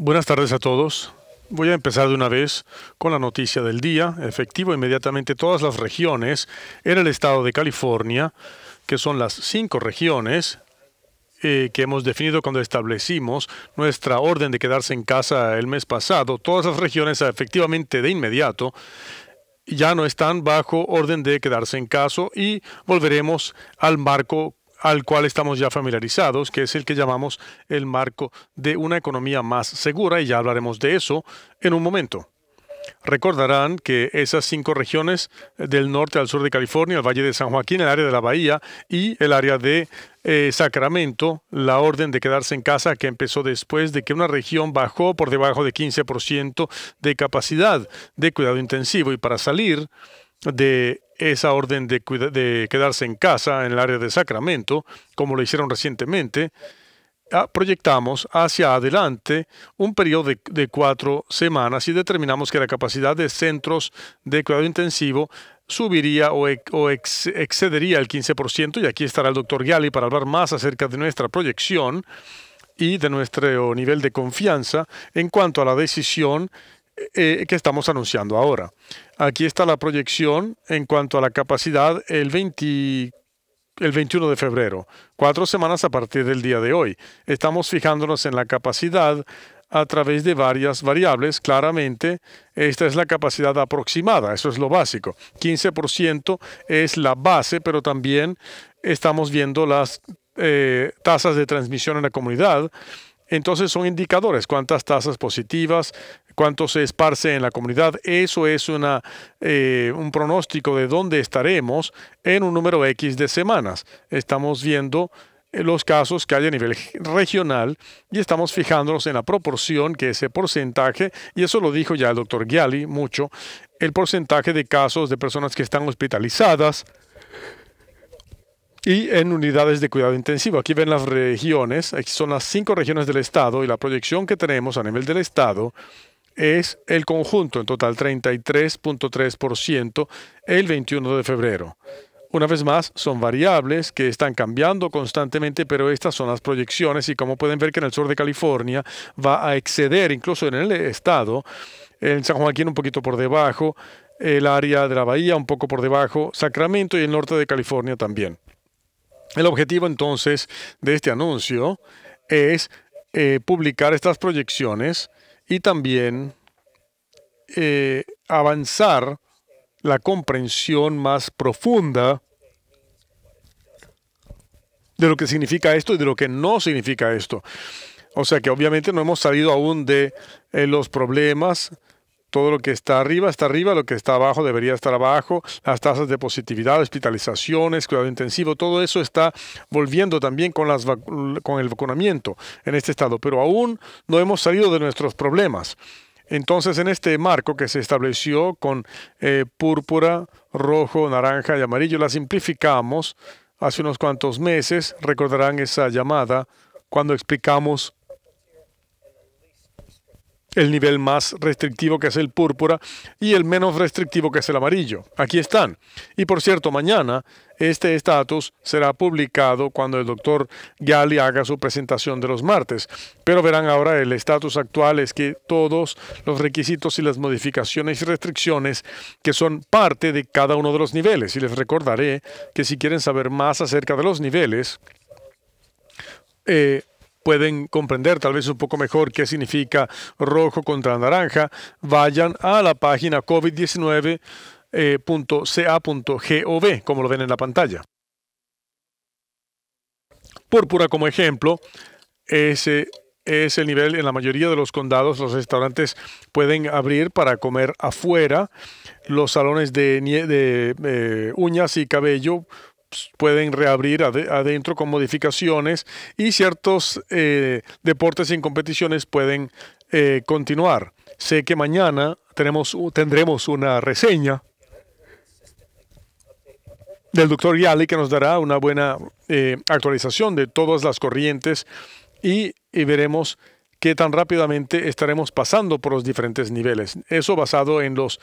Buenas tardes a todos. Voy a empezar de una vez con la noticia del día. Efectivo inmediatamente todas las regiones en el estado de California, que son las cinco regiones eh, que hemos definido cuando establecimos nuestra orden de quedarse en casa el mes pasado, todas las regiones efectivamente de inmediato ya no están bajo orden de quedarse en casa y volveremos al marco al cual estamos ya familiarizados, que es el que llamamos el marco de una economía más segura, y ya hablaremos de eso en un momento. Recordarán que esas cinco regiones eh, del norte al sur de California, el Valle de San Joaquín, el área de la Bahía y el área de eh, Sacramento, la orden de quedarse en casa que empezó después de que una región bajó por debajo de 15% de capacidad de cuidado intensivo y para salir de esa orden de, quedarse en casa en el área de Sacramento, como lo hicieron recientemente, ah, proyectamos hacia adelante un periodo de, cuatro semanas y determinamos que la capacidad de centros de cuidado intensivo subiría o, excedería el 15%, y aquí estará el doctor Gali para hablar más acerca de nuestra proyección y de nuestro nivel de confianza en cuanto a la decisión eh, que estamos anunciando ahora. Aquí está la proyección en cuanto a la capacidad el, el 21 de febrero, cuatro semanas a partir del día de hoy. Estamos fijándonos en la capacidad a través de varias variables. Claramente, esta es la capacidad aproximada, eso es lo básico. 15% es la base, pero también estamos viendo las eh, tasas de transmisión en la comunidad. Entonces son indicadores, cuántas tasas positivas, cuánto se esparce en la comunidad. Eso es una, eh, un pronóstico de dónde estaremos en un número X de semanas. Estamos viendo eh, los casos que hay a nivel regional y estamos fijándonos en la proporción que ese porcentaje, y eso lo dijo ya el doctor Gialli mucho, el porcentaje de casos de personas que están hospitalizadas y en unidades de cuidado intensivo. Aquí ven las regiones, aquí son las cinco regiones del estado y la proyección que tenemos a nivel del estado es el conjunto, en total 33.3%, el 21 de febrero. Una vez más, son variables que están cambiando constantemente, pero estas son las proyecciones y como pueden ver que en el sur de California va a exceder, incluso en el estado, en San Joaquín un poquito por debajo, el área de la bahía un poco por debajo, Sacramento y el norte de California también. El objetivo entonces de este anuncio es eh, publicar estas proyecciones y también eh, avanzar la comprensión más profunda de lo que significa esto y de lo que no significa esto. O sea que obviamente no hemos salido aún de eh, los problemas todo lo que está arriba está arriba, lo que está abajo debería estar abajo, las tasas de positividad, hospitalizaciones, cuidado intensivo, todo eso está volviendo también con, las con el vacunamiento en este estado, pero aún no hemos salido de nuestros problemas. Entonces, en este marco que se estableció con eh, púrpura, rojo, naranja y amarillo, la simplificamos hace unos cuantos meses, recordarán esa llamada cuando explicamos el nivel más restrictivo que es el púrpura y el menos restrictivo que es el amarillo. Aquí están. Y por cierto, mañana este estatus será publicado cuando el doctor Gali haga su presentación de los martes. Pero verán ahora el estatus actual es que todos los requisitos y las modificaciones y restricciones que son parte de cada uno de los niveles. Y les recordaré que si quieren saber más acerca de los niveles, eh, pueden comprender tal vez un poco mejor qué significa rojo contra naranja, vayan a la página covid19.ca.gov, eh, como lo ven en la pantalla. Púrpura como ejemplo, ese es el nivel en la mayoría de los condados. Los restaurantes pueden abrir para comer afuera. Los salones de, eh, uñas y cabello pues, pueden reabrir adentro con modificaciones y ciertos eh, deportes sin competiciones pueden eh, continuar. Sé que mañana tenemos, tendremos una reseña del doctor Yali que nos dará una buena eh, actualización de todas las corrientes y, veremos qué tan rápidamente estaremos pasando por los diferentes niveles. Eso basado en los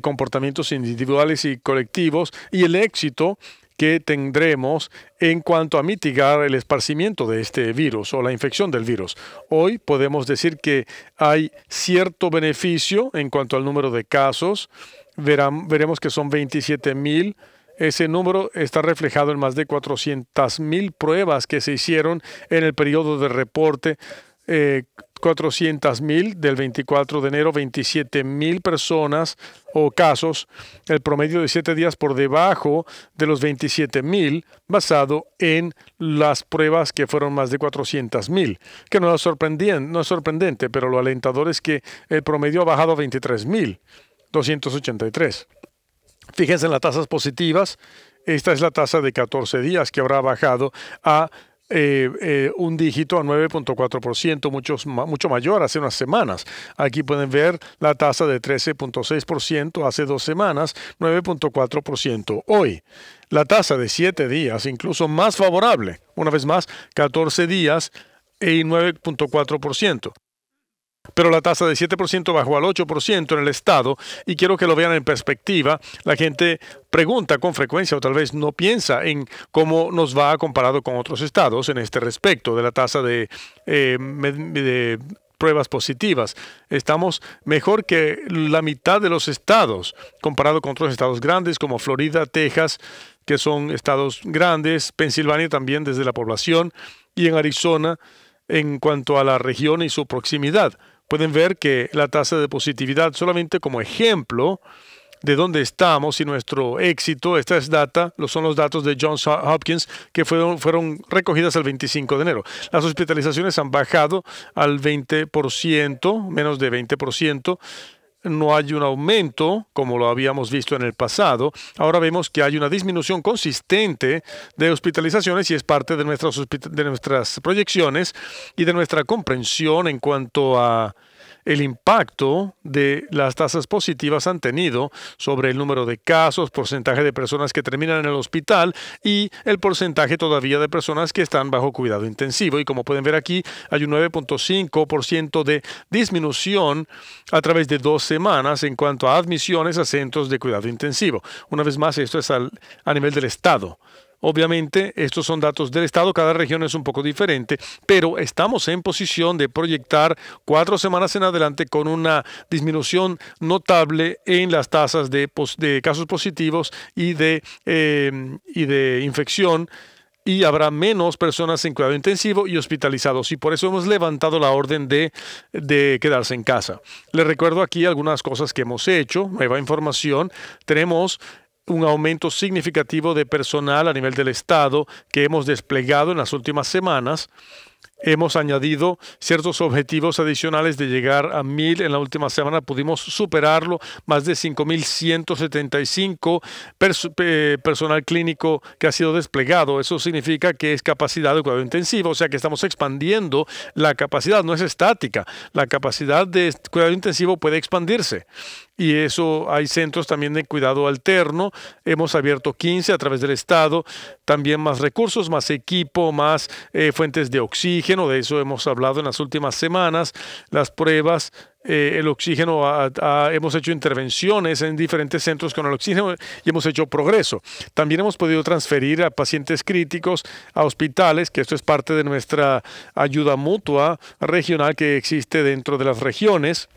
comportamientos individuales y colectivos y el éxito que tendremos en cuanto a mitigar el esparcimiento de este virus o la infección del virus. Hoy podemos decir que hay cierto beneficio en cuanto al número de casos. veremos que son 27,000. mil. Ese número está reflejado en más de 400 mil pruebas que se hicieron en el periodo de reporte eh, 400.000 del 24 de enero, 27.000 personas o casos, el promedio de 7 días por debajo de los 27.000, basado en las pruebas que fueron más de 400.000, que no es, no es sorprendente, pero lo alentador es que el promedio ha bajado a 23.283. Fíjense en las tasas positivas, esta es la tasa de 14 días que habrá bajado a eh, eh, un dígito a 9.4%, mucho, mucho mayor hace unas semanas. Aquí pueden ver la tasa de 13.6% hace dos semanas, 9.4% hoy. La tasa de 7 días, incluso más favorable, una vez más, 14 días y 9.4% pero la tasa de 7% bajó al 8% en el Estado y quiero que lo vean en perspectiva. La gente pregunta con frecuencia o tal vez no piensa en cómo nos va comparado con otros estados en este respecto de la tasa de, eh, de pruebas positivas. Estamos mejor que la mitad de los estados comparado con otros estados grandes como Florida, Texas, que son estados grandes, Pensilvania también desde la población y en Arizona en cuanto a la región y su proximidad. Pueden ver que la tasa de positividad solamente como ejemplo de dónde estamos y nuestro éxito. Esta es data, lo son los datos de Johns Hopkins que fueron, fueron recogidas el 25 de enero. Las hospitalizaciones han bajado al 20%, menos de 20% no hay un aumento, como lo habíamos visto en el pasado. Ahora vemos que hay una disminución consistente de hospitalizaciones y es parte de nuestras, de nuestras proyecciones y de nuestra comprensión en cuanto a el impacto de las tasas positivas han tenido sobre el número de casos, porcentaje de personas que terminan en el hospital y el porcentaje todavía de personas que están bajo cuidado intensivo. Y como pueden ver aquí, hay un 9.5% de disminución a través de dos semanas en cuanto a admisiones a centros de cuidado intensivo. Una vez más, esto es al, a nivel del Estado. Obviamente, estos son datos del Estado, cada región es un poco diferente, pero estamos en posición de proyectar cuatro semanas en adelante con una disminución notable en las tasas de, casos positivos y de, em, y de infección y habrá menos personas en cuidado intensivo y hospitalizados. Y por eso hemos levantado la orden de, de, quedarse en casa. Les recuerdo aquí algunas cosas que hemos hecho, nueva información. Tenemos un aumento significativo de personal a nivel del Estado que hemos desplegado en las últimas semanas Hemos añadido ciertos objetivos adicionales de llegar a mil En la última semana pudimos superarlo, más de 5175 personal clínico que ha sido desplegado. Eso significa que es capacidad de cuidado intensivo, o sea que estamos expandiendo la capacidad, no es estática. La capacidad de cuidado intensivo puede expandirse y eso hay centros también de cuidado alterno. Hemos abierto 15 a través del Estado, también más recursos, más equipo, más eh, fuentes de oxígeno de eso hemos hablado en las últimas semanas, las pruebas, eh, el oxígeno, hemos hecho intervenciones en diferentes centros con el oxígeno y hemos hecho progreso. También hemos podido transferir a pacientes críticos a hospitales, que esto es parte de nuestra ayuda mutua regional que existe dentro de las regiones.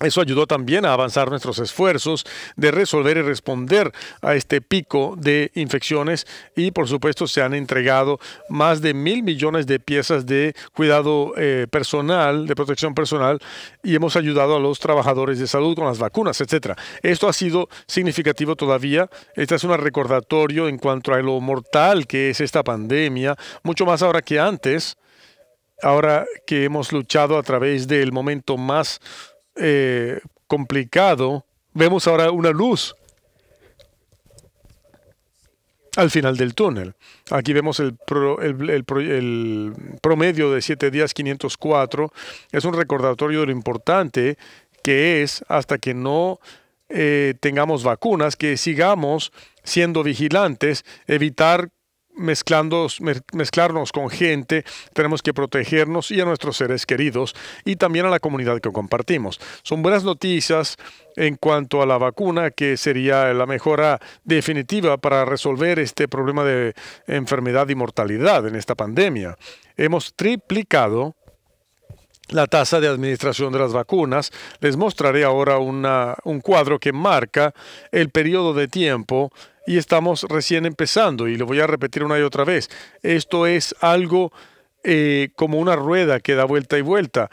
Eso ayudó también a avanzar nuestros esfuerzos de resolver y responder a este pico de infecciones y por supuesto se han entregado más de mil millones de piezas de cuidado eh, personal, de protección personal y hemos ayudado a los trabajadores de salud con las vacunas, etc. Esto ha sido significativo todavía. Esta es un recordatorio en cuanto a lo mortal que es esta pandemia, mucho más ahora que antes, ahora que hemos luchado a través del momento más eh, complicado, vemos ahora una luz al final del túnel. Aquí vemos el, promedio de 7 días 504. Es un recordatorio de lo importante que es hasta que no eh, tengamos vacunas, que sigamos siendo vigilantes, evitar mezclarnos con gente, tenemos que protegernos y a nuestros seres queridos y también a la comunidad que compartimos. Son buenas noticias en cuanto a la vacuna, que sería la mejora definitiva para resolver este problema de enfermedad y mortalidad en esta pandemia. Hemos triplicado la tasa de administración de las vacunas. Les mostraré ahora una, un cuadro que marca el periodo de tiempo y estamos recién empezando y lo voy a repetir una y otra vez. Esto es algo eh, como una rueda que da vuelta y vuelta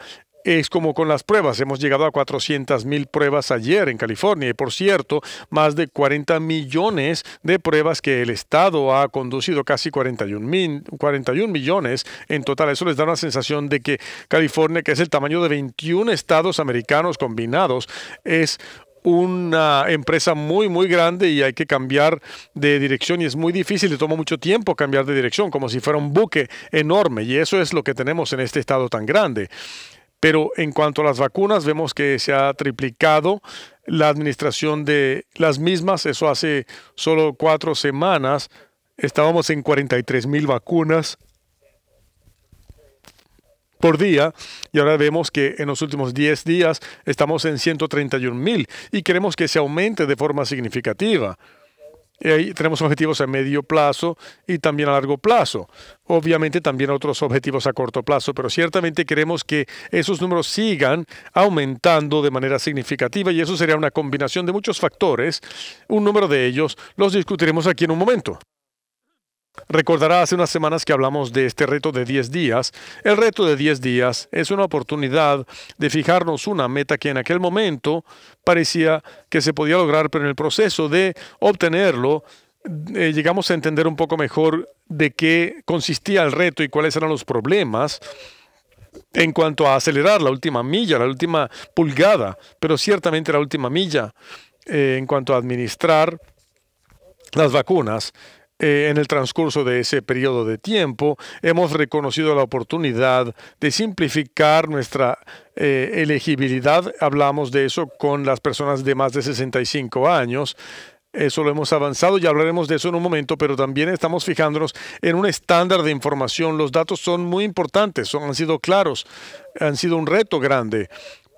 es como con las pruebas. Hemos llegado a 400 mil pruebas ayer en California y, por cierto, más de 40 millones de pruebas que el Estado ha conducido, casi 41, 41 millones en total. Eso les da una sensación de que California, que es el tamaño de 21 estados americanos combinados, es una empresa muy, muy grande y hay que cambiar de dirección y es muy difícil le toma mucho tiempo cambiar de dirección, como si fuera un buque enorme y eso es lo que tenemos en este estado tan grande. Pero en cuanto a las vacunas, vemos que se ha triplicado la administración de las mismas. Eso hace solo cuatro semanas. Estábamos en 43 mil vacunas por día y ahora vemos que en los últimos 10 días estamos en 131 mil y queremos que se aumente de forma significativa tenemos objetivos a medio plazo y también a largo plazo. Obviamente también otros objetivos a corto plazo, pero ciertamente queremos que esos números sigan aumentando de manera significativa y eso sería una combinación de muchos factores. Un número de ellos los discutiremos aquí en un momento. Recordará hace unas semanas que hablamos de este reto de 10 días. El reto de 10 días es una oportunidad de fijarnos una meta que en aquel momento parecía que se podía lograr, pero en el proceso de obtenerlo eh, llegamos a entender un poco mejor de qué consistía el reto y cuáles eran los problemas en cuanto a acelerar la última milla, la última pulgada, pero ciertamente la última milla eh, en cuanto a administrar las vacunas eh, en el transcurso de ese periodo de tiempo, hemos reconocido la oportunidad de simplificar nuestra eh, elegibilidad. Hablamos de eso con las personas de más de 65 años. Eso lo hemos avanzado y hablaremos de eso en un momento, pero también estamos fijándonos en un estándar de información. Los datos son muy importantes, son, han sido claros, han sido un reto grande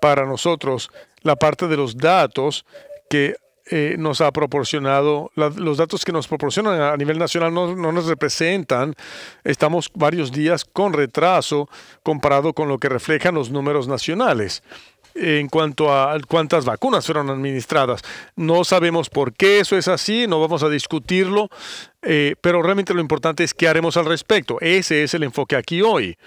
para nosotros. La parte de los datos que eh, nos ha proporcionado, los datos que nos proporcionan a nivel nacional no, nos representan, estamos varios días con retraso comparado con lo que reflejan los números nacionales en cuanto a cuántas vacunas fueron administradas. No sabemos por qué eso es así, no vamos a discutirlo, eh, pero realmente lo importante es qué haremos al respecto. Ese es el enfoque aquí hoy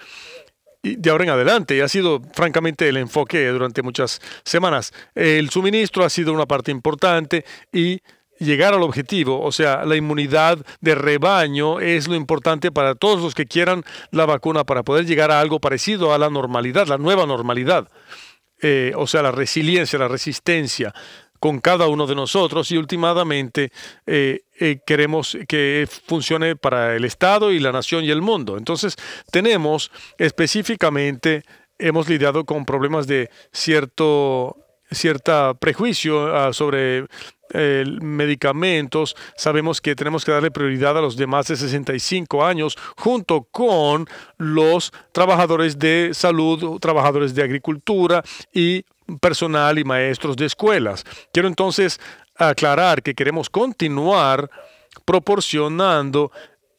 de ahora en adelante y ha sido francamente el enfoque durante muchas semanas. El suministro ha sido una parte importante y llegar al objetivo, o sea, la inmunidad de rebaño es lo importante para todos los que quieran la vacuna para poder llegar a algo parecido a la normalidad, la nueva normalidad. Eh, o sea, la resiliencia, la resistencia, con cada uno de nosotros y últimamente eh, eh, queremos que funcione para el Estado y la nación y el mundo. Entonces tenemos específicamente, hemos lidiado con problemas de cierto prejuicio ah, sobre eh, medicamentos, sabemos que tenemos que darle prioridad a los demás de 65 años, junto con los trabajadores de salud, trabajadores de agricultura y personal y maestros de escuelas. Quiero entonces aclarar que queremos continuar proporcionando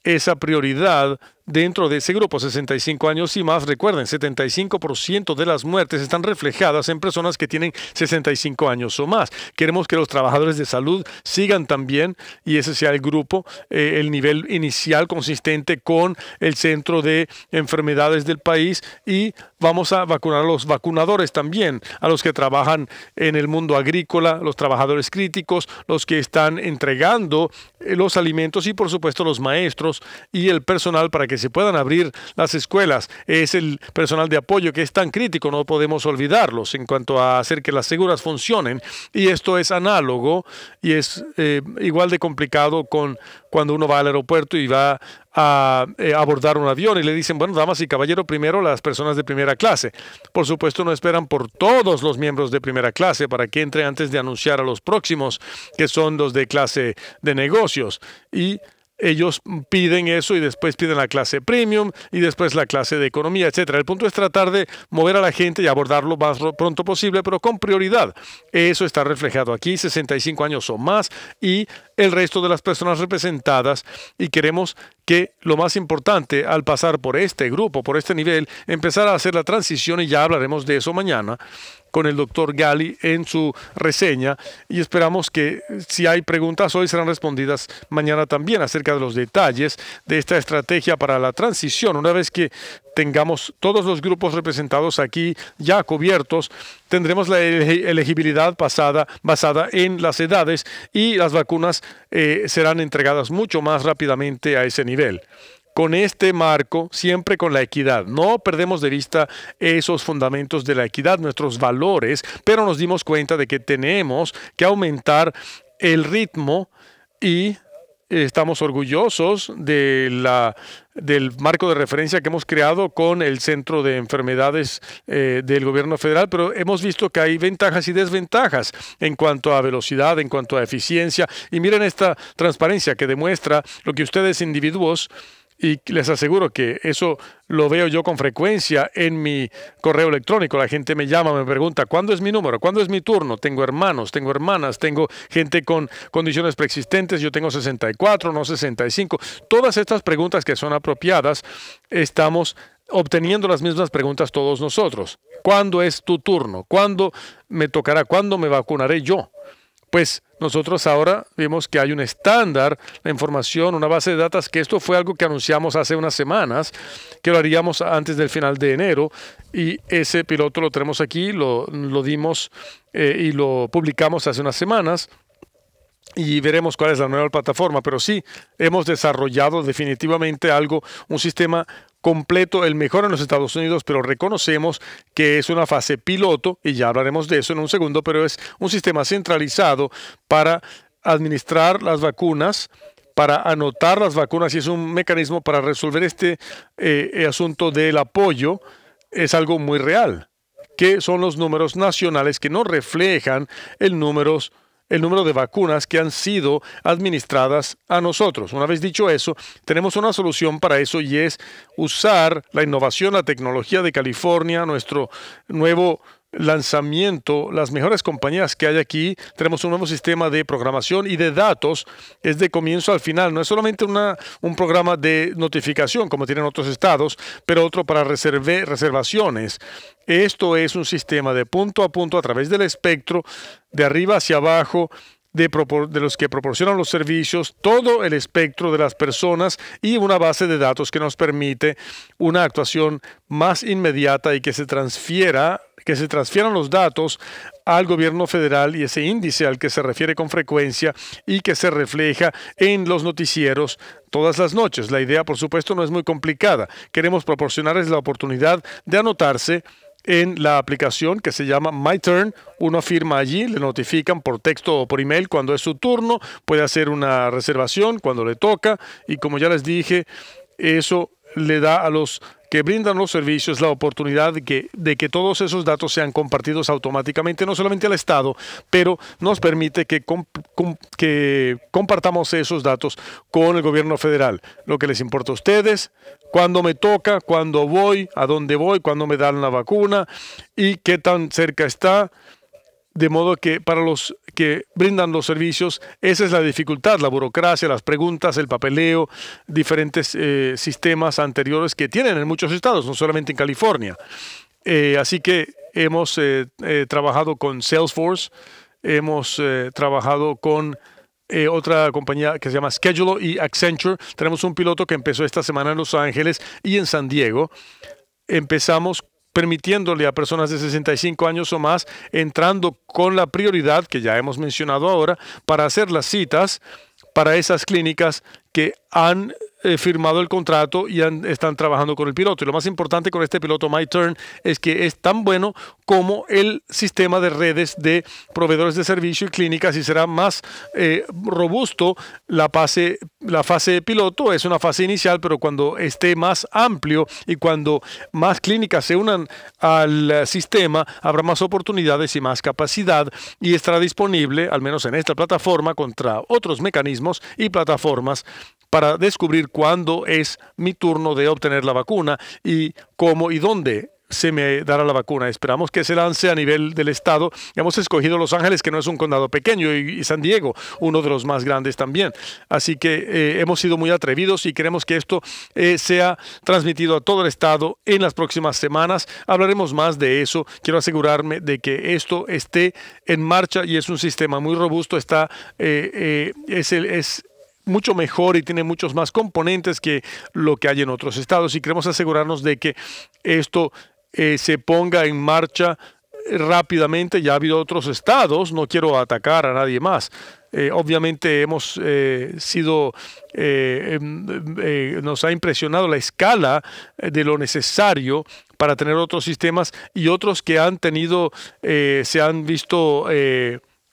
esa prioridad dentro de ese grupo, 65 años y más. Recuerden, 75% de las muertes están reflejadas en personas que tienen 65 años o más. Queremos que los trabajadores de salud sigan también, y ese sea el grupo, eh, el nivel inicial consistente con el centro de enfermedades del país y vamos a vacunar a los vacunadores también, a los que trabajan en el mundo agrícola, los trabajadores críticos, los que están entregando eh, los alimentos y por supuesto los maestros y el personal para que se puedan abrir las escuelas. Es el personal de apoyo que es tan crítico, no podemos olvidarlos en cuanto a hacer que las seguras funcionen. Y esto es análogo y es eh, igual de complicado con cuando uno va al aeropuerto y va a eh, abordar un avión y le dicen, bueno, damas y caballero, primero las personas de primera clase. Por supuesto, no esperan por todos los miembros de primera clase para que entre antes de anunciar a los próximos, que son los de clase de negocios. Y ellos piden eso y después piden la clase premium y después la clase de economía, etcétera. El punto es tratar de mover a la gente y abordarlo más pronto posible, pero con prioridad. Eso está reflejado aquí, 65 años o más y el resto de las personas representadas y queremos que lo más importante al pasar por este grupo, por este nivel, empezar a hacer la transición y ya hablaremos de eso mañana con el doctor Gali en su reseña y esperamos que si hay preguntas hoy serán respondidas mañana también acerca de los detalles de esta estrategia para la transición. Una vez que tengamos todos los grupos representados aquí ya cubiertos, tendremos la elegibilidad basada en las edades y las vacunas eh, serán entregadas mucho más rápidamente a ese nivel con este marco, siempre con la equidad. No perdemos de vista esos fundamentos de la equidad, nuestros valores, pero nos dimos cuenta de que tenemos que aumentar el ritmo y estamos orgullosos de la, del marco de referencia que hemos creado con el Centro de Enfermedades eh, del Gobierno Federal, pero hemos visto que hay ventajas y desventajas en cuanto a velocidad, en cuanto a eficiencia. Y miren esta transparencia que demuestra lo que ustedes individuos y les aseguro que eso lo veo yo con frecuencia en mi correo electrónico. La gente me llama, me pregunta, ¿cuándo es mi número? ¿Cuándo es mi turno? Tengo hermanos, tengo hermanas, tengo gente con condiciones preexistentes, yo tengo 64, no 65. Todas estas preguntas que son apropiadas, estamos obteniendo las mismas preguntas todos nosotros. ¿Cuándo es tu turno? ¿Cuándo me tocará? ¿Cuándo me vacunaré yo? Pues nosotros ahora vemos que hay un estándar, la información, una base de datos, que esto fue algo que anunciamos hace unas semanas, que lo haríamos antes del final de enero, y ese piloto lo tenemos aquí, lo, dimos eh, y lo publicamos hace unas semanas y veremos cuál es la nueva plataforma, pero sí hemos desarrollado definitivamente algo, un sistema completo, el mejor en los Estados Unidos, pero reconocemos que es una fase piloto, y ya hablaremos de eso en un segundo, pero es un sistema centralizado para administrar las vacunas para anotar las vacunas y es un mecanismo para resolver este eh, eh, asunto del apoyo, es algo muy real, que son los números nacionales que no reflejan el números el número de vacunas que han sido administradas a nosotros. Una vez dicho eso, tenemos una solución para eso y es usar la innovación, la tecnología de California, nuestro nuevo lanzamiento, las mejores compañías que hay aquí. Tenemos un nuevo sistema de programación y de datos. Es de comienzo al final. No es solamente una, un programa de notificación como tienen otros estados, pero otro para reservaciones. Esto es un sistema de punto a punto a través del espectro, de arriba hacia abajo, de, los que proporcionan los servicios, todo el espectro de las personas y una base de datos que nos permite una actuación más inmediata y que se transfiera que se transfieran los datos al gobierno federal y ese índice al que se refiere con frecuencia y que se refleja en los noticieros todas las noches. La idea, por supuesto, no es muy complicada. Queremos proporcionarles la oportunidad de anotarse en la aplicación que se llama My Turn. Uno firma allí, le notifican por texto o por email cuando es su turno, puede hacer una reservación cuando le toca y como ya les dije, eso le da a los que brindan los servicios la oportunidad de que, de que todos esos datos sean compartidos automáticamente, no solamente al Estado, pero nos permite que, que compartamos esos datos con el gobierno federal. Lo que les importa a ustedes, cuándo me toca, cuándo voy, a dónde voy, cuándo me dan la vacuna y qué tan cerca está de modo que para los que brindan los servicios, esa es la dificultad, la burocracia, las preguntas, el papeleo, diferentes eh, sistemas anteriores que tienen en muchos estados, no solamente en California. Eh, así que hemos eh, trabajado con Salesforce, hemos trabajado con otra compañía que se llama Schedulo y Accenture. Tenemos un piloto que empezó esta semana en Los Ángeles y en San Diego. Empezamos permitiéndole a personas de 65 años o más entrando con la prioridad que ya hemos mencionado ahora para hacer las citas para esas clínicas que han eh, firmado el contrato y están trabajando con el piloto. Y lo más importante con este piloto MyTurn es que es tan bueno como el sistema de redes de proveedores de servicio y clínicas y será más eh, robusto la fase, la fase de piloto. Es una fase inicial, pero cuando esté más amplio y cuando más clínicas se unan al sistema, habrá más oportunidades y más capacidad y estará disponible, al menos en esta plataforma, contra otros mecanismos y plataformas para descubrir cuándo es mi turno de obtener la vacuna y cómo y dónde se me dará la vacuna. Esperamos que se lance a nivel del estado. Hemos escogido Los Ángeles, que no es un condado pequeño, y San Diego, uno de los más grandes también. Así que eh, hemos sido muy atrevidos y queremos que esto eh, sea transmitido a todo el estado en las próximas semanas. Hablaremos más de eso. Quiero asegurarme de que esto esté en marcha y es un sistema muy robusto. Está, eh, es, el, es mucho mejor y tiene muchos más componentes que lo que hay en otros estados y queremos asegurarnos de que esto eh, se ponga en marcha eh, rápidamente. Ya ha habido otros estados, no quiero atacar a nadie más. Eh, obviamente hemos sido, em, nos ha impresionado la escala de lo necesario para tener otros sistemas y otros que han tenido, se han visto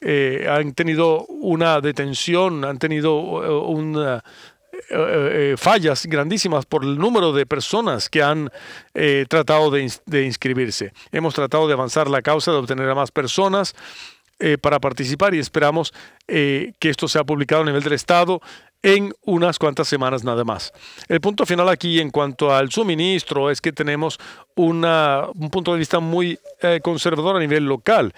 eh, han tenido una detención, han tenido eh, eh, fallas grandísimas por el número de personas que han tratado de, inscribirse. Hemos tratado de avanzar la causa, de obtener a más personas para participar y esperamos que esto sea publicado a nivel del Estado en unas cuantas semanas nada más. El punto final aquí en cuanto al suministro es que tenemos un punto de vista muy conservador a nivel local.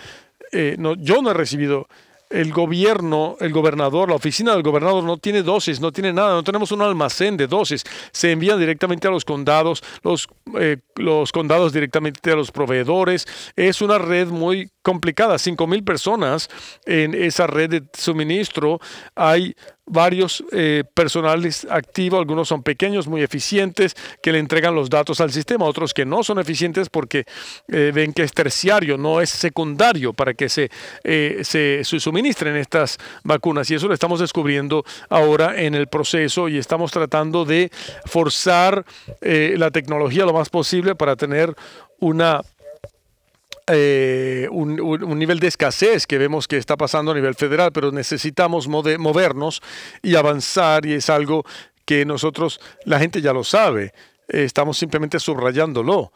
Eh, no, yo no he recibido el gobierno, el gobernador, la oficina del gobernador no tiene dosis, no tiene nada, no tenemos un almacén de dosis. Se envían directamente a los condados, los, eh, los condados directamente a los proveedores. Es una red muy complicada. 5.000 personas en esa red de suministro. Hay varios eh, personales activos, algunos son pequeños, muy eficientes, que le entregan los datos al sistema, otros que no son eficientes porque eh, ven que es terciario, no es secundario para que se, eh, se, se suministren estas vacunas. Y eso lo estamos descubriendo ahora en el proceso y estamos tratando de forzar la tecnología lo más posible para tener una eh, un, nivel de escasez que vemos que está pasando a nivel federal, pero necesitamos movernos y avanzar y es algo que nosotros, la gente ya lo sabe, estamos simplemente subrayándolo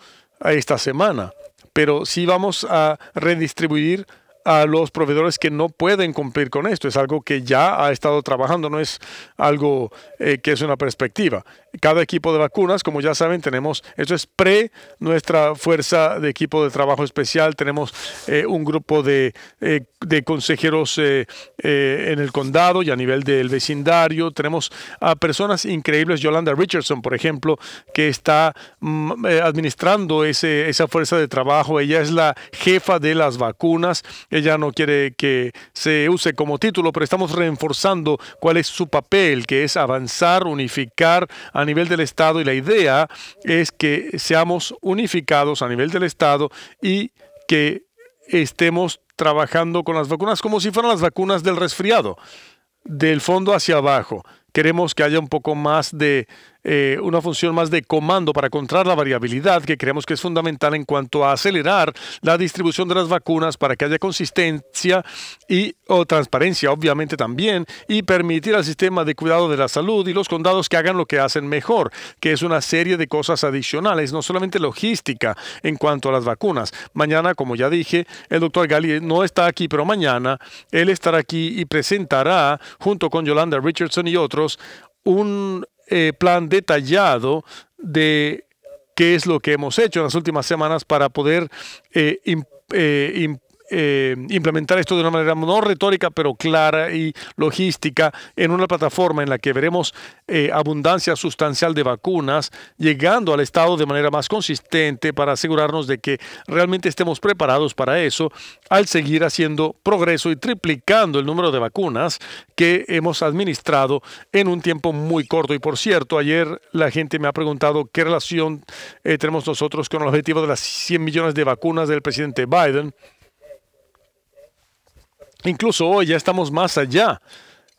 eh, esta semana, pero si vamos a redistribuir a los proveedores que no pueden cumplir con esto. Es algo que ya ha estado trabajando, no es algo eh, que es una perspectiva. Cada equipo de vacunas, como ya saben, tenemos, eso es pre nuestra fuerza de equipo de trabajo especial, tenemos eh, un grupo de, eh, consejeros en el condado y a nivel del vecindario, tenemos a personas increíbles, Yolanda Richardson, por ejemplo, que está mm, administrando ese, esa fuerza de trabajo, ella es la jefa de las vacunas, ella no quiere que se use como título, pero estamos reforzando cuál es su papel, que es avanzar, unificar a nivel del Estado y la idea es que seamos unificados a nivel del Estado y que estemos trabajando con las vacunas como si fueran las vacunas del resfriado, del fondo hacia abajo. Queremos que haya un poco más de eh, una función más de comando para controlar la variabilidad que creemos que es fundamental en cuanto a acelerar la distribución de las vacunas para que haya consistencia y o transparencia, obviamente también, y permitir al sistema de cuidado de la salud y los condados que hagan lo que hacen mejor, que es una serie de cosas adicionales, no solamente logística en cuanto a las vacunas. Mañana, como ya dije, el doctor Gali no está aquí, pero mañana él estará aquí y presentará, junto con Yolanda Richardson y otros, un eh, plan detallado de qué es lo que hemos hecho en las últimas semanas para poder eh, eh eh, implementar esto de una manera no retórica, pero clara y logística en una plataforma en la que veremos eh, abundancia sustancial de vacunas llegando al Estado de manera más consistente para asegurarnos de que realmente estemos preparados para eso al seguir haciendo progreso y triplicando el número de vacunas que hemos administrado en un tiempo muy corto. Y por cierto, ayer la gente me ha preguntado qué relación eh, tenemos nosotros con el objetivo de las 100 millones de vacunas del presidente Biden. Incluso hoy ya estamos más allá.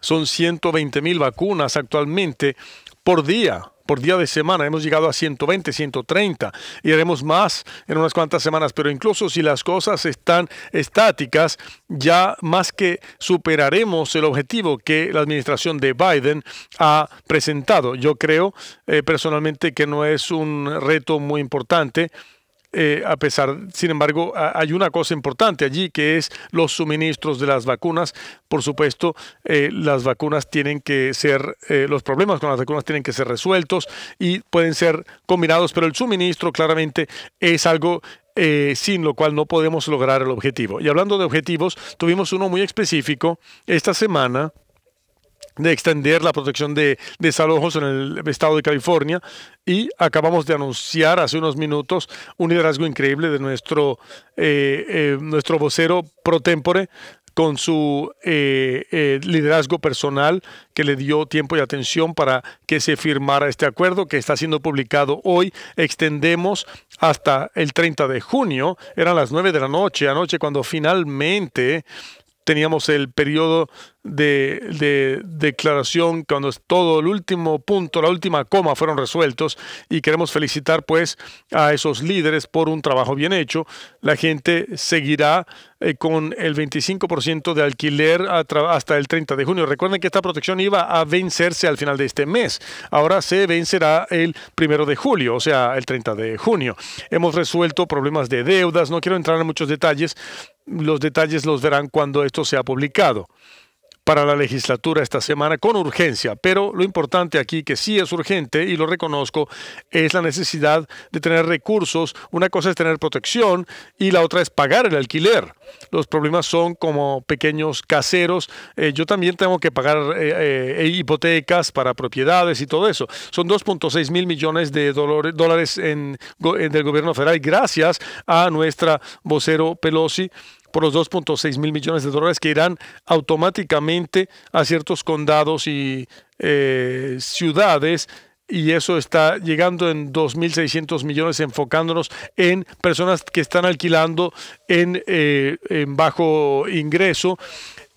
Son 120 mil vacunas actualmente por día, por día de semana. Hemos llegado a 120, 130 y haremos más en unas cuantas semanas. Pero incluso si las cosas están estáticas, ya más que superaremos el objetivo que la administración de Biden ha presentado. Yo creo eh, personalmente que no es un reto muy importante eh, a pesar, sin embargo, hay una cosa importante allí que es los suministros de las vacunas. Por supuesto, eh, las vacunas tienen que ser, eh, los problemas con las vacunas tienen que ser resueltos y pueden ser combinados, pero el suministro claramente es algo sin lo cual no podemos lograr el objetivo. Y hablando de objetivos, tuvimos uno muy específico esta semana de extender la protección de desalojos en el estado de California y acabamos de anunciar hace unos minutos un liderazgo increíble de nuestro, eh, eh, nuestro vocero pro tempore con su eh, liderazgo personal que le dio tiempo y atención para que se firmara este acuerdo que está siendo publicado hoy. Extendemos hasta el 30 de junio, eran las 9 de la noche, anoche cuando finalmente teníamos el periodo de, declaración cuando todo el último punto, la última coma fueron resueltos y queremos felicitar pues a esos líderes por un trabajo bien hecho. La gente seguirá eh, con el 25% de alquiler hasta el 30 de junio. Recuerden que esta protección iba a vencerse al final de este mes. Ahora se vencerá el primero de julio, o sea, el 30 de junio. Hemos resuelto problemas de deudas, no quiero entrar en muchos detalles, los detalles los verán cuando esto sea publicado para la legislatura esta semana con urgencia, pero lo importante aquí, que sí es urgente y lo reconozco, es la necesidad de tener recursos. Una cosa es tener protección y la otra es pagar el alquiler. Los problemas son como pequeños caseros. Eh, yo también tengo que pagar eh, eh, e hipotecas para propiedades y todo eso. Son 2.6 mil millones de dólares del gobierno federal gracias a nuestra vocero Pelosi por los 2.6 mil millones de dólares que irán automáticamente a ciertos condados y eh, ciudades y eso está llegando en 2.600 millones, enfocándonos en personas que están alquilando en, eh, en, bajo ingreso.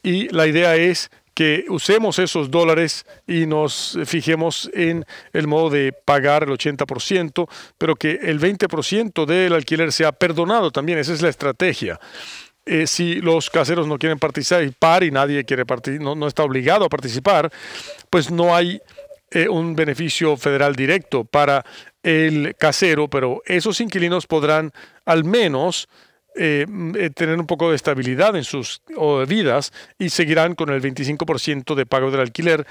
Y la idea es que usemos esos dólares y nos fijemos en el modo de pagar el 80%, pero que el 20% del alquiler sea perdonado también. Esa es la estrategia. Eh, si los caseros no quieren participar y nadie quiere no, no está obligado a participar, pues no hay eh, un beneficio federal directo para el casero, pero esos inquilinos podrán al menos eh, mm, tener un poco de estabilidad en sus vidas y seguirán con el 25% de pago del alquiler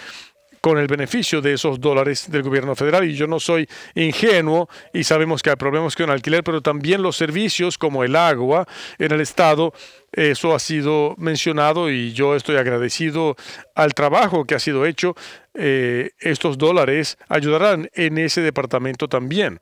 con el beneficio de esos dólares del gobierno federal. Y yo no soy ingenuo y sabemos que hay problemas con el alquiler, pero también los servicios como el agua en el estado eso ha sido mencionado y yo estoy agradecido al trabajo que ha sido hecho. Eh, estos dólares ayudarán en ese departamento también.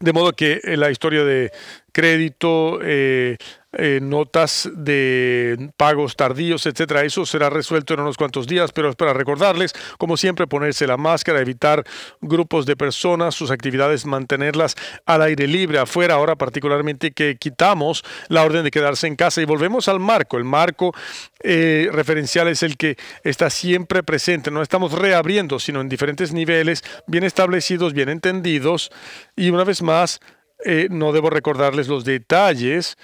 De modo que eh, la historia de crédito, eh, eh, notas de pagos tardíos, etcétera. Eso será resuelto en unos cuantos días, pero es para recordarles, como siempre, ponerse la máscara, evitar grupos de personas, sus actividades, mantenerlas al aire libre, afuera. Ahora, particularmente, que quitamos la orden de quedarse en casa y volvemos al marco. El marco eh, referencial es el que está siempre presente. No estamos reabriendo, sino en diferentes niveles, bien establecidos, bien entendidos. Y una vez más, eh, no debo recordarles los detalles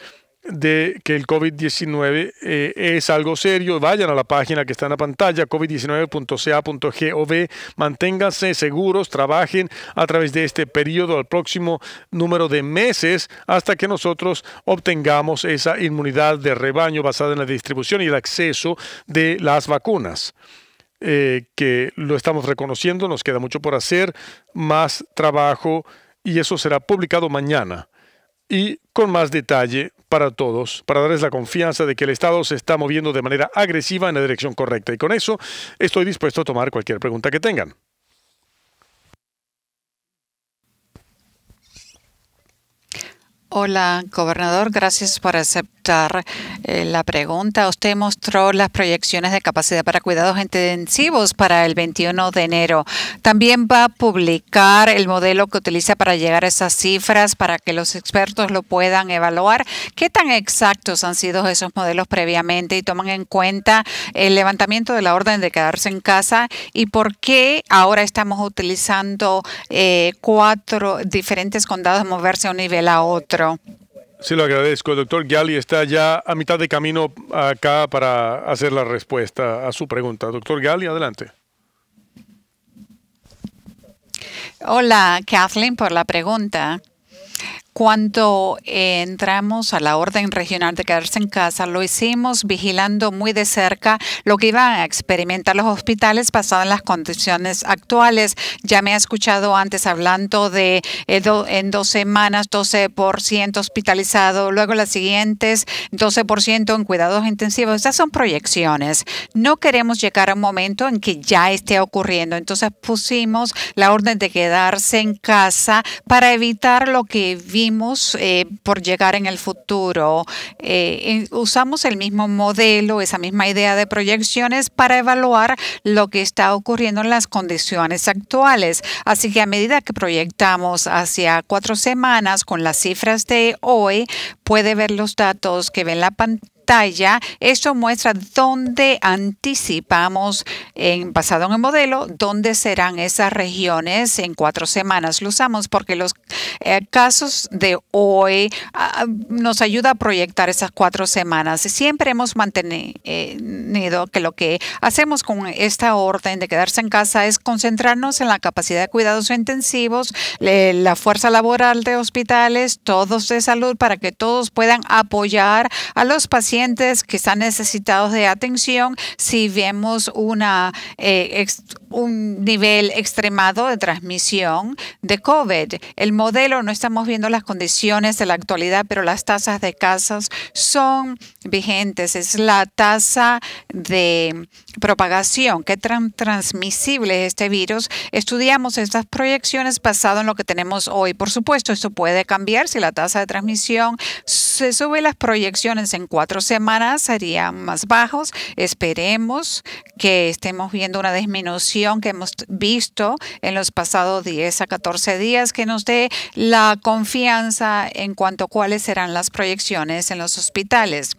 de que el COVID-19 eh, es algo serio, vayan a la página que está en la pantalla, covid19.ca.gov, manténganse seguros, trabajen a través de este periodo al próximo número de meses hasta que nosotros obtengamos esa inmunidad de rebaño basada en la distribución y el acceso de las vacunas. Eh, que lo estamos reconociendo, nos queda mucho por hacer, más trabajo y eso será publicado mañana y con más detalle para todos, para darles la confianza de que el Estado se está moviendo de manera agresiva en la dirección correcta. Y con eso estoy dispuesto a tomar cualquier pregunta que tengan. Hola, gobernador. Gracias por aceptar eh, la pregunta. Usted mostró las proyecciones de capacidad para cuidados intensivos para el 21 de enero. También va a publicar el modelo que utiliza para llegar a esas cifras para que los expertos lo puedan evaluar. ¿Qué tan exactos han sido esos modelos previamente y toman en cuenta el levantamiento de la orden de quedarse en casa? ¿Y por qué ahora estamos utilizando eh, cuatro diferentes condados de moverse a un nivel a otro? Sí, lo agradezco, doctor Gali Está ya a mitad de camino acá para hacer la respuesta a su pregunta. Doctor Gali, adelante. Hola, Kathleen, por la pregunta. Cuando eh, entramos a la orden regional de quedarse en casa, lo hicimos vigilando muy de cerca lo que iban a experimentar los hospitales basado en las condiciones actuales. Ya me ha escuchado antes hablando de eh, en dos semanas 12% hospitalizado, luego las siguientes 12% en cuidados intensivos. Estas son proyecciones. No queremos llegar a un momento en que ya esté ocurriendo. Entonces pusimos la orden de quedarse en casa para evitar lo que vimos eh, por llegar en el futuro. Eh, usamos el mismo modelo, esa misma idea de proyecciones para evaluar lo que está ocurriendo en las condiciones actuales. Así que a medida que proyectamos hacia cuatro semanas con las cifras de hoy, puede ver los datos que ven la pantalla esto muestra dónde anticipamos, en, basado en el modelo, dónde serán esas regiones en cuatro semanas. Lo usamos porque los eh, casos de hoy ah, nos ayuda a proyectar esas cuatro semanas. Siempre hemos mantenido que lo que hacemos con esta orden de quedarse en casa es concentrarnos en la capacidad de cuidados intensivos, la fuerza laboral de hospitales, todos de salud, para que todos puedan apoyar a los pacientes que están necesitados de atención si vemos eh, un nivel extremado de transmisión de COVID. El modelo, no estamos viendo las condiciones de la actualidad, pero las tasas de casos son vigentes. Es la tasa de propagación, qué tan transmisible es este virus. Estudiamos estas proyecciones basado en lo que tenemos hoy. Por supuesto, esto puede cambiar si la tasa de transmisión se sube las proyecciones en cuatro semanas, serían más bajos. Esperemos que estemos viendo una disminución que hemos visto en los pasados 10 a 14 días, que nos dé la confianza en cuanto a cuáles serán las proyecciones en los hospitales.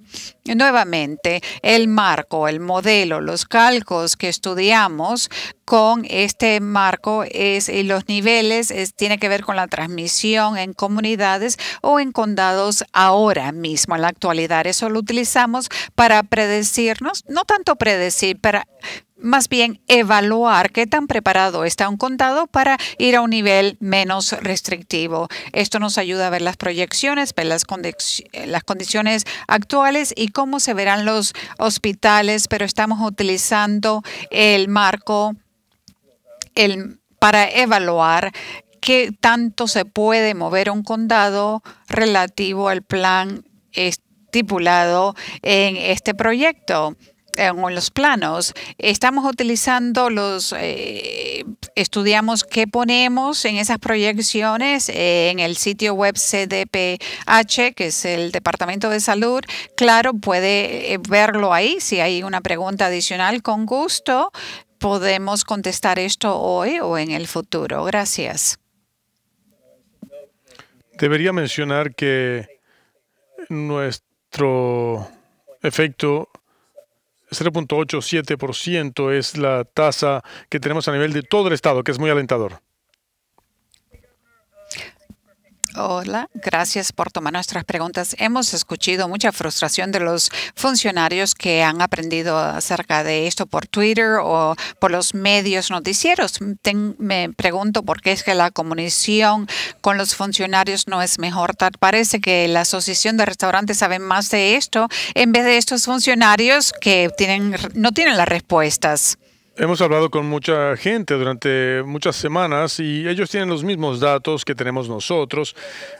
nuevamente, el marco, el modelo, los calcos que estudiamos con este marco es y eh, los niveles tiene que ver con la transmisión en comunidades o en condados ahora mismo, en la actualidad. Eso lo utilizamos para predecirnos, no tanto predecir, para más bien evaluar qué tan preparado está un condado para ir a un nivel menos restrictivo. Esto nos ayuda a ver las proyecciones, ver las, condiciones actuales y cómo se verán los hospitales, pero estamos utilizando el marco para evaluar qué tanto se puede mover un condado relativo al plan estipulado en este proyecto en los planos, estamos utilizando los, eh, estudiamos qué ponemos en esas proyecciones en el sitio web CDPH, que es el Departamento de Salud. Claro, puede eh, verlo ahí si hay una pregunta adicional con gusto. Podemos contestar esto hoy o en el futuro. Gracias. Debería mencionar que nuestro efecto 0.87% es la tasa que tenemos a nivel de todo el estado, que es muy alentador. Hola, gracias por tomar nuestras preguntas. Hemos escuchado mucha frustración de los funcionarios que han aprendido acerca de esto por Twitter o por los medios noticieros. me pregunto por qué es que la comunicación con los funcionarios no es mejor. parece que la Asociación de Restaurantes sabe más de esto en vez de estos funcionarios que tienen, no tienen las respuestas. Hemos hablado con mucha gente durante muchas semanas y ellos tienen los mismos datos que tenemos nosotros,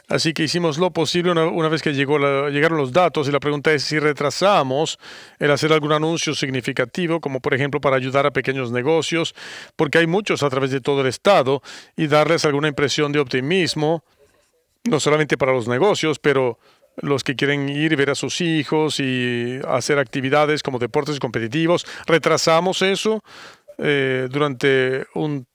así que hicimos lo posible una, vez que llegó llegaron los datos y la pregunta es si retrasamos el hacer algún anuncio significativo, como por ejemplo para ayudar a pequeños negocios, porque hay muchos a través de todo el estado, y darles alguna impresión de optimismo, no solamente para los negocios, pero los que quieren ir y ver a sus hijos y hacer actividades como deportes competitivos. Retrasamos eso eh, durante un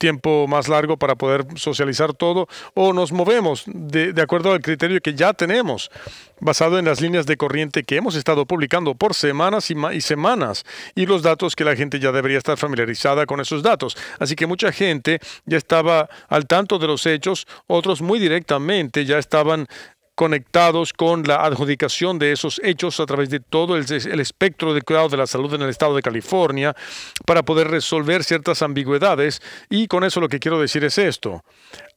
tiempo más largo para poder socializar todo o nos movemos de, acuerdo al criterio que ya tenemos basado en las líneas de corriente que hemos estado publicando por semanas y, y semanas y los datos que la gente ya debería estar familiarizada con esos datos. Así que mucha gente ya estaba al tanto de los hechos, otros muy directamente ya estaban conectados con la adjudicación de esos hechos a través de todo el, espectro de cuidado de la salud en el estado de California para poder resolver ciertas ambigüedades. Y con eso lo que quiero decir es esto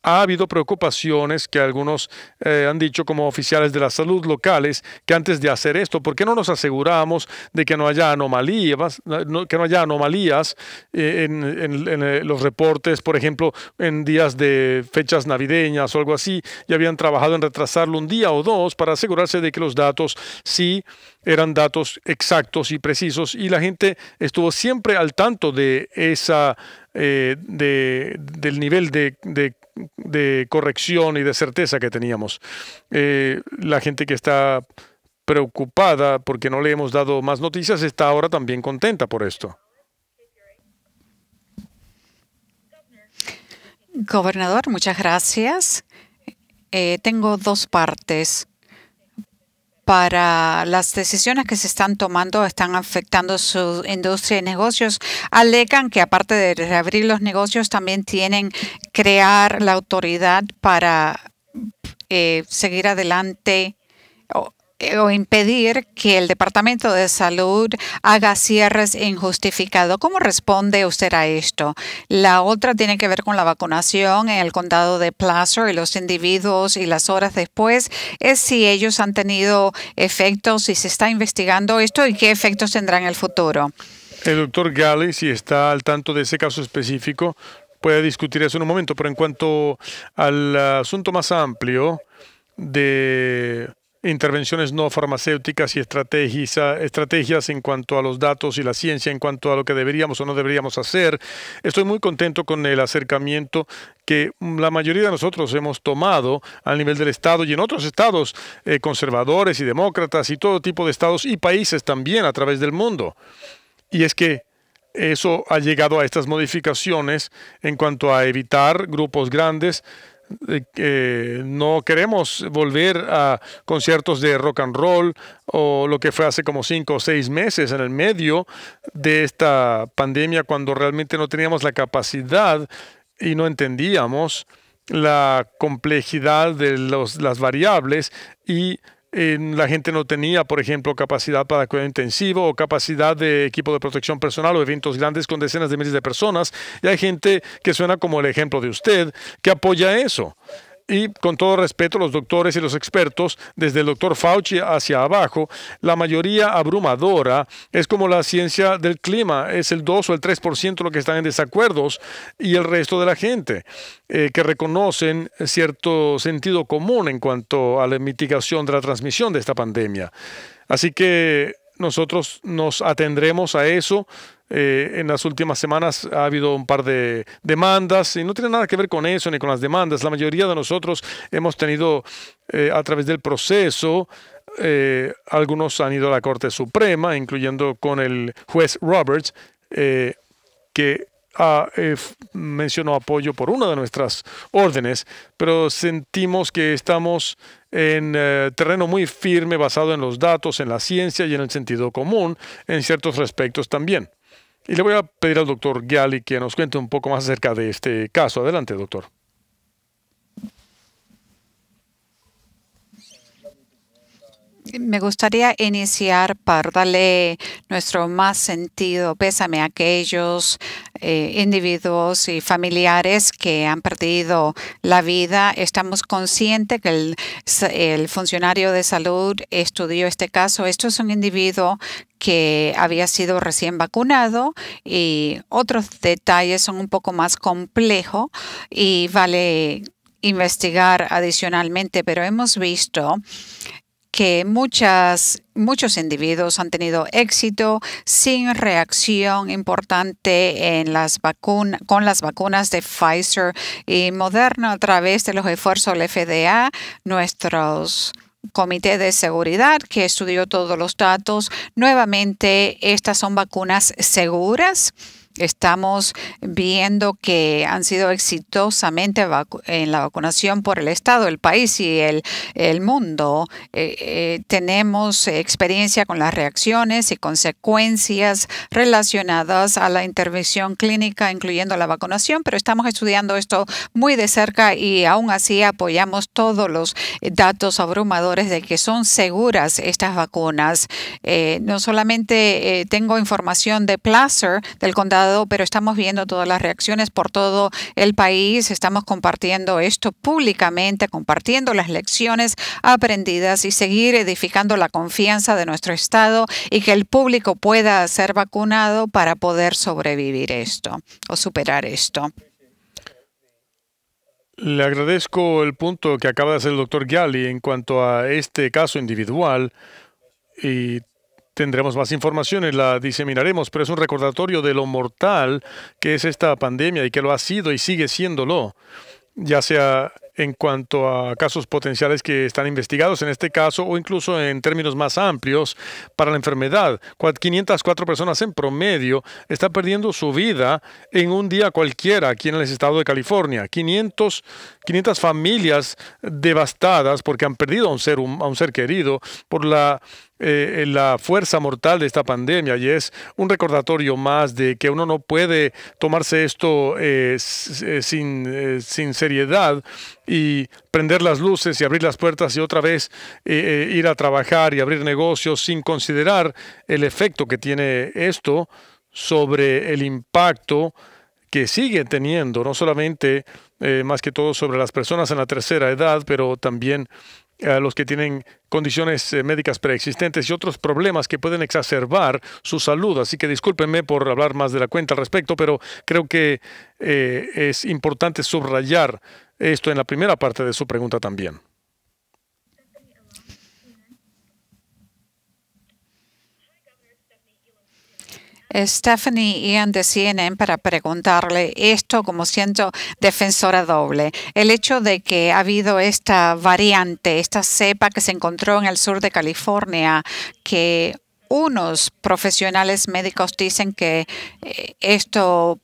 ha habido preocupaciones que algunos eh, han dicho como oficiales de la salud locales que antes de hacer esto, ¿por qué no nos aseguramos de que no haya anomalías, que no haya anomalías eh, en, eh, los reportes, por ejemplo, en días de fechas navideñas o algo así? Y habían trabajado en retrasarlo un día o dos para asegurarse de que los datos sí eran datos exactos y precisos y la gente estuvo siempre al tanto de esa del nivel de de corrección y de certeza que teníamos. Eh, la gente que está preocupada porque no le hemos dado más noticias está ahora también contenta por esto. Gobernador, muchas gracias. Eh, tengo dos partes para las decisiones que se están tomando están afectando su industria y negocios. Alegan que aparte de reabrir los negocios, también tienen crear la autoridad para eh, seguir adelante o, o impedir que el Departamento de Salud haga cierres injustificados. ¿Cómo responde usted a esto? La otra tiene que ver con la vacunación en el condado de Placer y los individuos y las horas después. Es si ellos han tenido efectos, y se está investigando esto y qué efectos tendrá en el futuro. El doctor Gale, si está al tanto de ese caso específico, puede discutir eso en un momento, pero en cuanto al asunto más amplio de intervenciones no farmacéuticas y estrategias, estrategias en cuanto a los datos y la ciencia, en cuanto a lo que deberíamos o no deberíamos hacer. Estoy muy contento con el acercamiento que la mayoría de nosotros hemos tomado al nivel del Estado y en otros estados eh, conservadores y demócratas y todo tipo de estados y países también a través del mundo. Y es que eso ha llegado a estas modificaciones en cuanto a evitar grupos grandes no queremos volver a conciertos de rock and roll o lo que fue hace como cinco o seis meses en el medio de esta pandemia cuando realmente no teníamos la capacidad y no entendíamos la complejidad de las variables y la gente no tenía, por ejemplo, capacidad para cuidado intensivo o capacidad de equipo de protección personal o eventos grandes con decenas de miles de personas. Y hay gente que suena como el ejemplo de usted, que apoya eso y con todo respeto los doctores y los expertos, desde el doctor Fauci hacia abajo, la mayoría abrumadora es como la ciencia del clima, es el 2 o el 3% lo que están en desacuerdos y el resto de la gente eh, que reconocen cierto sentido común en cuanto a la mitigación de la transmisión de esta pandemia. Así que nosotros nos atendremos a eso eh, en las últimas semanas ha habido un par de demandas y no tiene nada que ver con eso ni con las demandas. La mayoría de nosotros hemos tenido eh, a través del proceso, eh, algunos han ido a la Corte Suprema, incluyendo con el juez Roberts, eh, que ha mencionó apoyo por una de nuestras órdenes, pero sentimos que estamos en terreno muy firme basado en los datos, en la ciencia y en el sentido común en ciertos aspectos también. Y le voy a pedir al doctor Gialli que nos cuente un poco más acerca de este caso. Adelante, doctor. Me gustaría iniciar por darle nuestro más sentido pésame a aquellos eh, individuos y familiares que han perdido la vida. Estamos conscientes que el, el funcionario de salud estudió este caso. Esto es un individuo que había sido recién vacunado y otros detalles son un poco más complejos y vale investigar adicionalmente, pero hemos visto que muchas, muchos individuos han tenido éxito sin reacción importante en las vacunas, con las vacunas de Pfizer y Moderna a través de los esfuerzos del FDA, nuestros Comité de Seguridad que estudió todos los datos. Nuevamente, estas son vacunas seguras Estamos viendo que han sido exitosamente en la vacunación por el Estado, el país y el, mundo. Eh, eh, tenemos experiencia con las reacciones y consecuencias relacionadas a la intervención clínica, incluyendo la vacunación, pero estamos estudiando esto muy de cerca y aún así apoyamos todos los eh, datos abrumadores de que son seguras estas vacunas. no solamente tengo información de Placer, del condado pero estamos viendo todas las reacciones por todo el país. Estamos compartiendo esto públicamente, compartiendo las lecciones aprendidas y seguir edificando la confianza de nuestro Estado y que el público pueda ser vacunado para poder sobrevivir esto o superar esto. Le agradezco el punto que acaba de hacer el doctor Gialli en cuanto a este caso individual y Tendremos más informaciones, la diseminaremos, pero es un recordatorio de lo mortal que es esta pandemia y que lo ha sido y sigue siéndolo, ya sea en cuanto a casos potenciales que están investigados en este caso o incluso en términos más amplios para la enfermedad. 504 personas en promedio están perdiendo su vida en un día cualquiera aquí en el estado de California. 500, 500 familias devastadas porque han perdido a un ser, a un ser querido por la eh, la fuerza mortal de esta pandemia y es un recordatorio más de que uno no puede tomarse esto eh, eh, sin, sin, seriedad y prender las luces y abrir las puertas y otra vez ir a trabajar y abrir negocios sin considerar el efecto que tiene esto sobre el impacto que sigue teniendo, no solamente más que todo sobre las personas en la tercera edad, pero también a los que tienen condiciones eh, médicas preexistentes y otros problemas que pueden exacerbar su salud. Así que discúlpenme por hablar más de la cuenta al respecto, pero creo que eh, es importante subrayar esto en la primera parte de su pregunta también. Stephanie Ian de CNN para preguntarle esto como siento defensora doble. El hecho de que ha habido esta variante, esta cepa que se encontró en el sur de California, que unos profesionales médicos dicen que eh, esto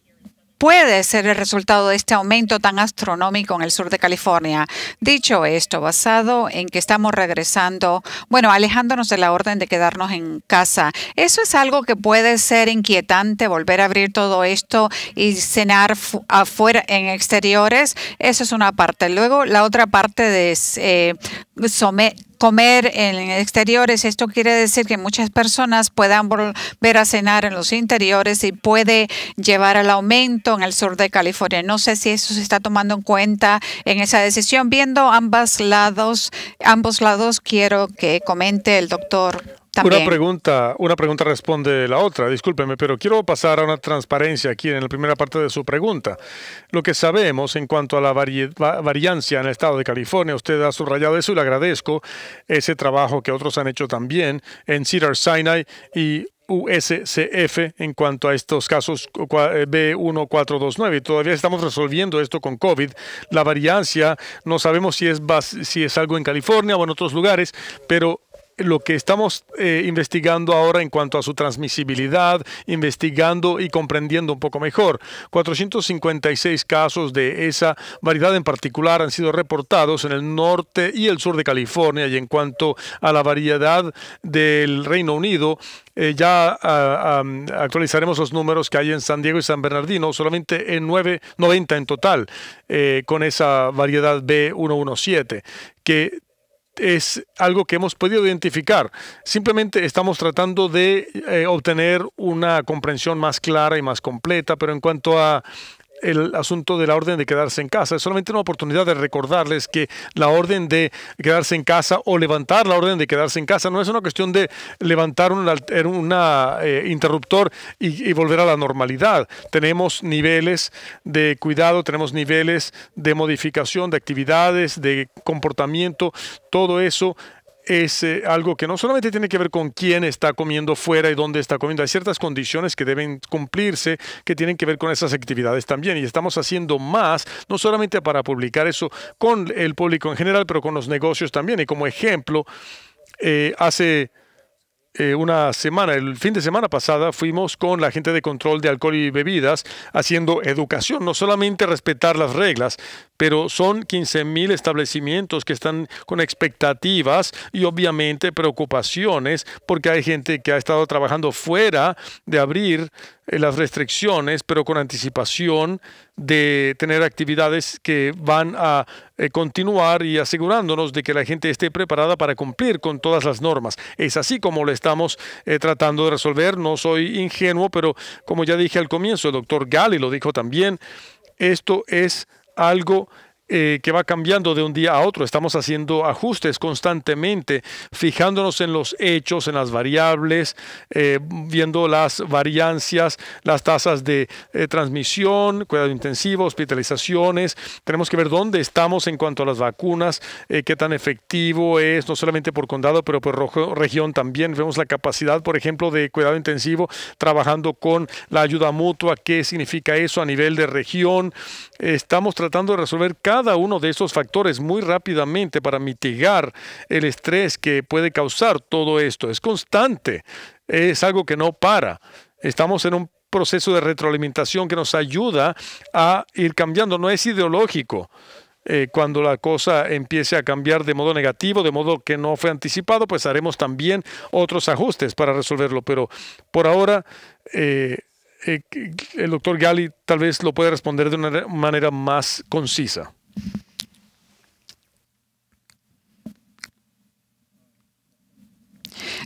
puede ser el resultado de este aumento tan astronómico en el sur de California. Dicho esto, basado en que estamos regresando, bueno, alejándonos de la orden de quedarnos en casa, eso es algo que puede ser inquietante, volver a abrir todo esto y cenar afuera en exteriores, eso es una parte. Luego, la otra parte de eh, someter comer en exteriores. Esto quiere decir que muchas personas puedan volver a cenar en los interiores y puede llevar al aumento en el sur de California. No sé si eso se está tomando en cuenta en esa decisión. Viendo ambos lados, ambos lados, quiero que comente el doctor una pregunta, una pregunta responde la otra, discúlpeme, pero quiero pasar a una transparencia aquí en la primera parte de su pregunta. Lo que sabemos en cuanto a la variancia en el estado de California, usted ha subrayado eso y le agradezco ese trabajo que otros han hecho también en Cedar Sinai y USCF en cuanto a estos casos eh, B1429. Todavía estamos resolviendo esto con COVID. La variancia no sabemos si es, si es algo en California o en otros lugares, pero lo que estamos eh, investigando ahora en cuanto a su transmisibilidad, investigando y comprendiendo un poco mejor. 456 casos de esa variedad en particular han sido reportados en el norte y el sur de California y en cuanto a la variedad del Reino Unido, eh, ya ah, actualizaremos los números que hay en San Diego y San Bernardino, solamente en 990 90 en total, eh, con esa variedad B117, que es algo que hemos podido identificar. Simplemente estamos tratando de eh, obtener una comprensión más clara y más completa, pero en cuanto a el asunto de la orden de quedarse en casa. Es solamente una oportunidad de recordarles que la orden de quedarse en casa o levantar la orden de quedarse en casa no es una cuestión de levantar un er, eh, interruptor y, volver a la normalidad. Tenemos niveles de cuidado, tenemos niveles de modificación de actividades, de comportamiento. Todo eso es eh, algo que no solamente tiene que ver con quién está comiendo fuera y dónde está comiendo, hay ciertas condiciones que deben cumplirse que tienen que ver con esas actividades también y estamos haciendo más, no solamente para publicar eso con el público en general, pero con los negocios también. Y como ejemplo, eh, hace eh, una semana, el fin de semana pasada, fuimos con la gente de control de alcohol y bebidas haciendo educación, no solamente respetar las reglas, pero son mil establecimientos que están con expectativas y obviamente preocupaciones porque hay gente que ha estado trabajando fuera de abrir eh, las restricciones, pero con anticipación de tener actividades que van a eh, continuar y asegurándonos de que la gente esté preparada para cumplir con todas las normas. Es así como lo estamos eh, tratando de resolver. No soy ingenuo, pero como ya dije al comienzo, el doctor Gali lo dijo también, esto es algo eh, que va cambiando de un día a otro. Estamos haciendo ajustes constantemente, fijándonos en los hechos, en las variables, eh, viendo las variancias, las tasas de eh, transmisión, cuidado intensivo, hospitalizaciones. Tenemos que ver dónde estamos en cuanto a las vacunas, qué tan efectivo es, no solamente por condado, pero por región también. Vemos la capacidad, por ejemplo, de cuidado intensivo, trabajando con la ayuda mutua, qué significa eso a nivel de región. Estamos tratando de resolver cada cada uno de esos factores muy rápidamente para mitigar el estrés que puede causar todo esto. Es constante, es algo que no para. Estamos en un proceso de retroalimentación que nos ayuda a ir cambiando, no es ideológico. Eh, cuando la cosa empiece a cambiar de modo negativo, de modo que no fue anticipado, pues haremos también otros ajustes para resolverlo. Pero por ahora, eh, eh, el doctor Gali tal vez lo puede responder de una manera más concisa.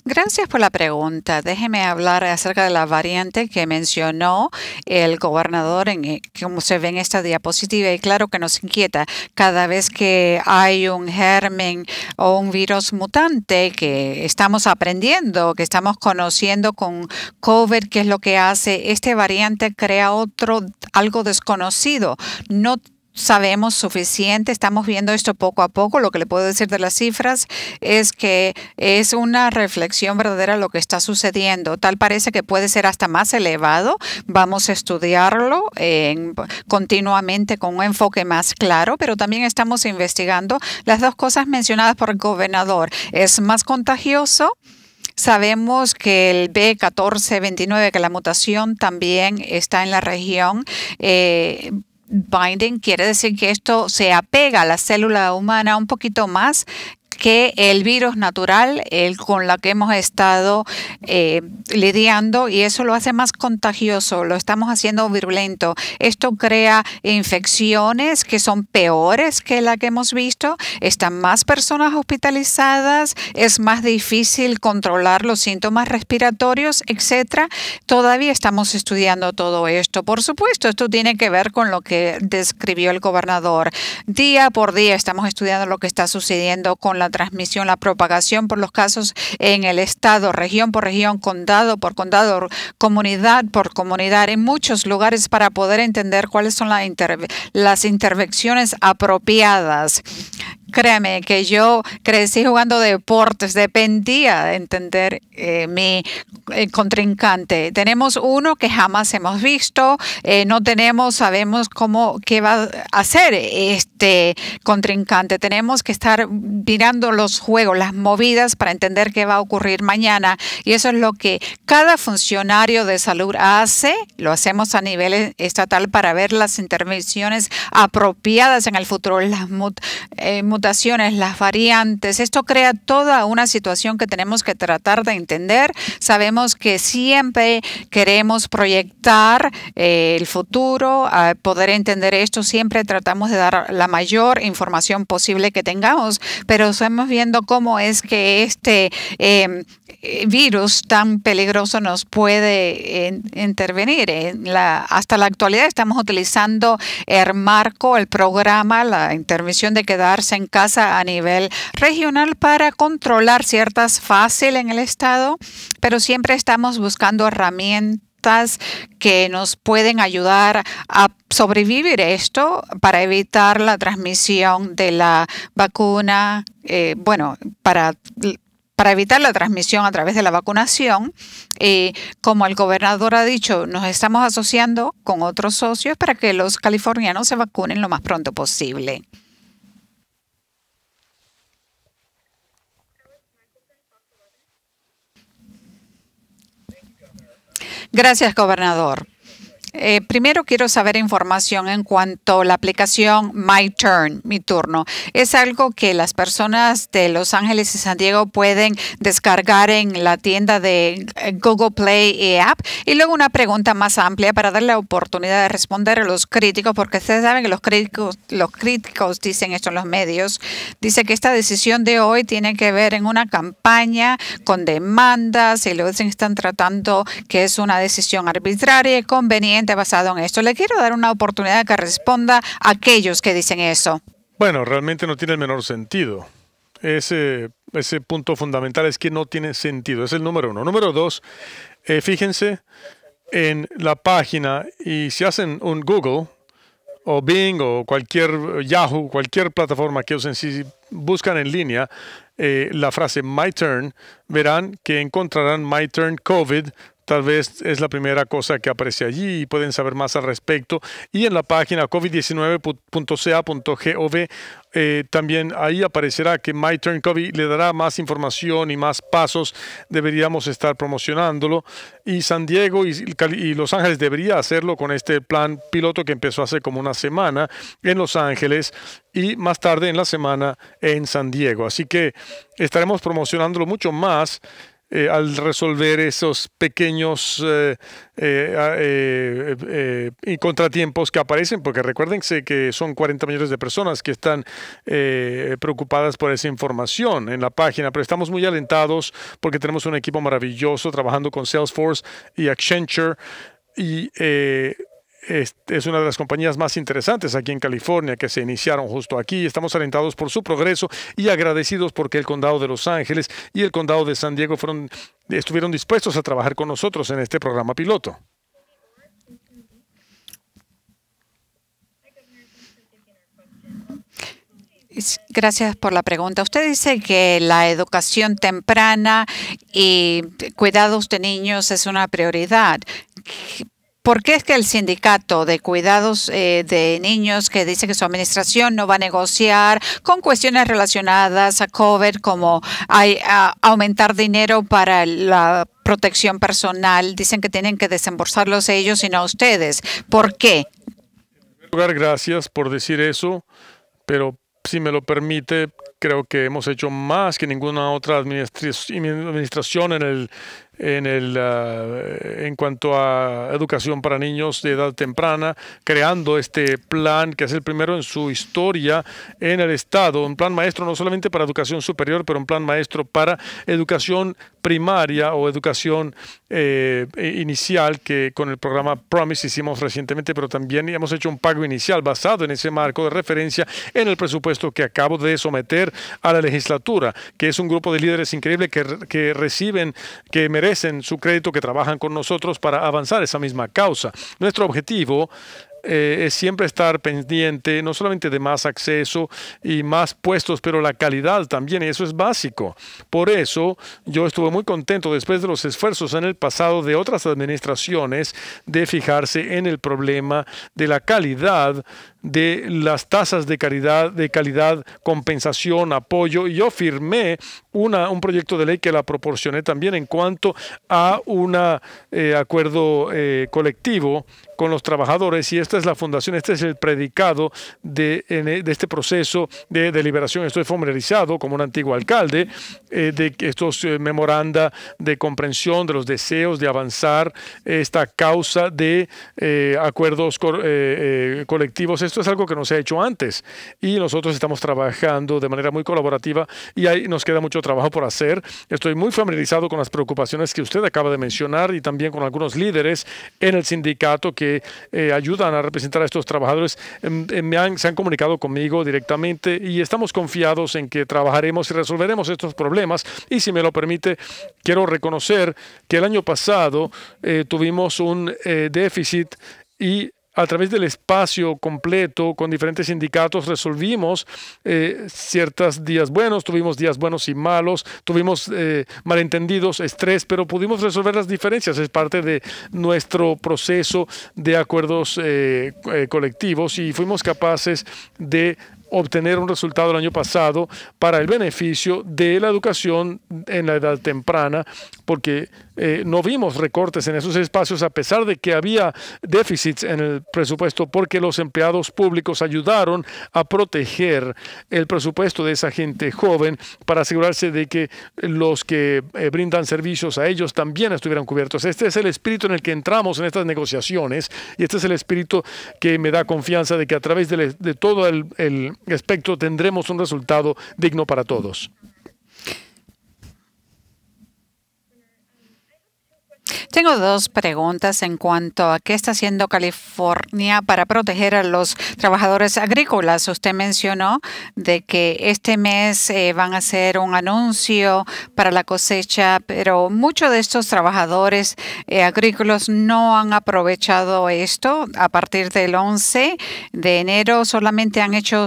Gracias por la pregunta. Déjeme hablar acerca de la variante que mencionó el gobernador, en, eh, como se ve en esta diapositiva, y claro que nos inquieta cada vez que hay un germen o un virus mutante que estamos aprendiendo, que estamos conociendo con COVID, que es lo que hace este variante, crea otro, algo desconocido. No sabemos suficiente, estamos viendo esto poco a poco. Lo que le puedo decir de las cifras es que es una reflexión verdadera lo que está sucediendo. Tal parece que puede ser hasta más elevado. Vamos a estudiarlo continuamente con un enfoque más claro, pero también estamos investigando las dos cosas mencionadas por el gobernador. Es más contagioso. Sabemos que el B1429, que la mutación también está en la región, eh, binding quiere decir que esto se apega a la célula humana un poquito más que el virus natural, el con la que hemos estado eh, lidiando, y eso lo hace más contagioso, lo estamos haciendo virulento. Esto crea infecciones que son peores que la que hemos visto, están más personas hospitalizadas, es más difícil controlar los síntomas respiratorios, etcétera. Todavía estamos estudiando todo esto. Por supuesto, esto tiene que ver con lo que describió el gobernador. Día por día estamos estudiando lo que está sucediendo con la transmisión, la propagación por los casos en el estado, región por región, condado por condado, comunidad por comunidad, en muchos lugares para poder entender cuáles son las intervenciones apropiadas Créeme que yo crecí jugando deportes, dependía de entender eh, mi eh, contrincante. Tenemos uno que jamás hemos visto, eh, no tenemos, sabemos cómo, qué va a hacer este contrincante. Tenemos que estar mirando los juegos, las movidas para entender qué va a ocurrir mañana. Y eso es lo que cada funcionario de salud hace. Lo hacemos a nivel estatal para ver las intervenciones apropiadas en el futuro, las las variantes. Esto crea toda una situación que tenemos que tratar de entender. Sabemos que siempre queremos proyectar eh, el futuro, poder entender esto. Siempre tratamos de dar la mayor información posible que tengamos, pero estamos viendo cómo es que este em, virus tan peligroso nos puede intervenir. hasta la actualidad estamos utilizando el marco, el programa, la intervención de quedarse en casa a nivel regional para controlar ciertas fácil en el Estado, pero siempre estamos buscando herramientas que nos pueden ayudar a sobrevivir esto para evitar la transmisión de la vacuna, eh, bueno, para para evitar la transmisión a través de la vacunación. y como el gobernador ha dicho, nos estamos asociando con otros socios para que los californianos se vacunen lo más pronto posible. Gracias, gobernador. Eh, primero quiero saber información en cuanto a la aplicación My Turn, mi turno. Es algo que las personas de Los Ángeles y San Diego pueden descargar en la tienda de eh, Google Play y App. Y luego una pregunta más amplia para darle la oportunidad de responder a los críticos, porque ustedes saben que los críticos, los críticos dicen esto en los medios. Dice que esta decisión de hoy tiene que ver en una campaña con demandas y luego están tratando que es una decisión arbitraria y conveniente basado en esto. Le quiero dar una oportunidad que responda a aquellos que dicen eso. Bueno, realmente no tiene el menor sentido. Ese, ese punto fundamental es que no tiene sentido. Es el número uno. Número dos, eh, fíjense en la página y si hacen un Google o Bing o cualquier Yahoo, cualquier plataforma que usen, si buscan en línea eh, la frase My Turn, verán que encontrarán My Turn COVID Tal vez es la primera cosa que aparece allí y pueden saber más al respecto. Y en la página covid19.ca.gov eh, también ahí aparecerá que My Turn COVID le dará más información y más pasos. Deberíamos estar promocionándolo. Y San Diego y, y, Los Ángeles debería hacerlo con este plan piloto que empezó hace como una semana en Los Ángeles y más tarde en la semana en San Diego. Así que estaremos promocionándolo mucho más eh, al resolver esos pequeños eh, eh, ah, contratiempos que aparecen, porque recuérdense que son 40 millones de personas que están preocupadas por esa información en la página, pero estamos muy alentados porque tenemos un equipo maravilloso trabajando con Salesforce y Accenture y es una de las compañías más interesantes aquí en California que se iniciaron justo aquí. Estamos alentados por su progreso y agradecidos porque el condado de Los Ángeles y el condado de San Diego estuvieron dispuestos a trabajar con nosotros en este programa piloto. Gracias por la pregunta. Usted dice que la educación temprana y cuidados de niños es una prioridad ¿Por qué es que el sindicato de cuidados eh, de niños que dice que su administración no va a negociar con cuestiones relacionadas a COVID como hay, aumentar dinero para la protección personal? Dicen que tienen que desembolsarlos ellos y no ustedes. ¿Por qué? En primer lugar, gracias por decir eso, pero si me lo permite, creo que hemos hecho más que ninguna otra administración en el en, el, ah, eh, en cuanto a educación para niños de edad temprana, creando este plan que es el primero en su historia en el Estado, un plan maestro no solamente para educación superior, pero un plan maestro para educación primaria o educación eh, inicial que con el programa Promise hicimos recientemente, pero también hemos hecho un pago inicial basado en ese marco de referencia en el presupuesto que acabo de someter a la legislatura, que es un grupo de líderes increíble que reciben, que merecen en su crédito, que trabajan con nosotros para avanzar esa misma causa. Nuestro objetivo eh, es siempre estar pendiente no solamente de más acceso y más puestos, pero la calidad también, eso es básico. Por eso yo estuve muy contento después de los esfuerzos en el pasado de otras administraciones de fijarse en el problema de la calidad de las tasas de calidad, de calidad, compensación, apoyo. Y yo firmé una, un proyecto de ley que la proporcioné también en cuanto a un eh, acuerdo eh, colectivo con los trabajadores y esta es la fundación, este es el predicado de, e, este proceso de deliberación. Estoy familiarizado como un antiguo alcalde eh, de estos memorandos eh, memoranda de comprensión de los deseos de avanzar esta causa de eh, acuerdos colectivos. Esto es algo que no se ha hecho antes y nosotros estamos trabajando de manera muy colaborativa y ahí nos queda mucho trabajo por hacer. Estoy muy familiarizado con las preocupaciones que usted acaba de mencionar y también con algunos líderes en el sindicato que eh, ayudan a representar a estos trabajadores em, em, se han comunicado conmigo directamente y estamos confiados en que trabajaremos y resolveremos estos problemas. Y si me lo permite, quiero reconocer que el año pasado eh, tuvimos un eh, déficit y a través del espacio completo con diferentes sindicatos resolvimos eh, ciertos días buenos, tuvimos días buenos y malos, tuvimos eh, malentendidos, estrés, pero pudimos resolver las diferencias. Es parte de nuestro proceso de acuerdos eh, colectivos y fuimos capaces de obtener un resultado el año pasado para el beneficio de la educación en la edad temprana, porque eh, no vimos recortes en esos espacios a pesar de que había déficits en el presupuesto porque los empleados públicos ayudaron a proteger el presupuesto de esa gente joven para asegurarse de que los que eh, brindan servicios a ellos también estuvieran cubiertos. Este es el espíritu en el que entramos en estas negociaciones y este es el espíritu que me da confianza de que a través de, todo el espectro tendremos un resultado digno para todos. Tengo dos preguntas en cuanto a qué está haciendo California para proteger a los trabajadores agrícolas. Usted mencionó de que este mes eh, van a hacer un anuncio para la cosecha, pero muchos de estos trabajadores eh, agrícolas no han aprovechado esto. A partir del 11 de enero solamente han hecho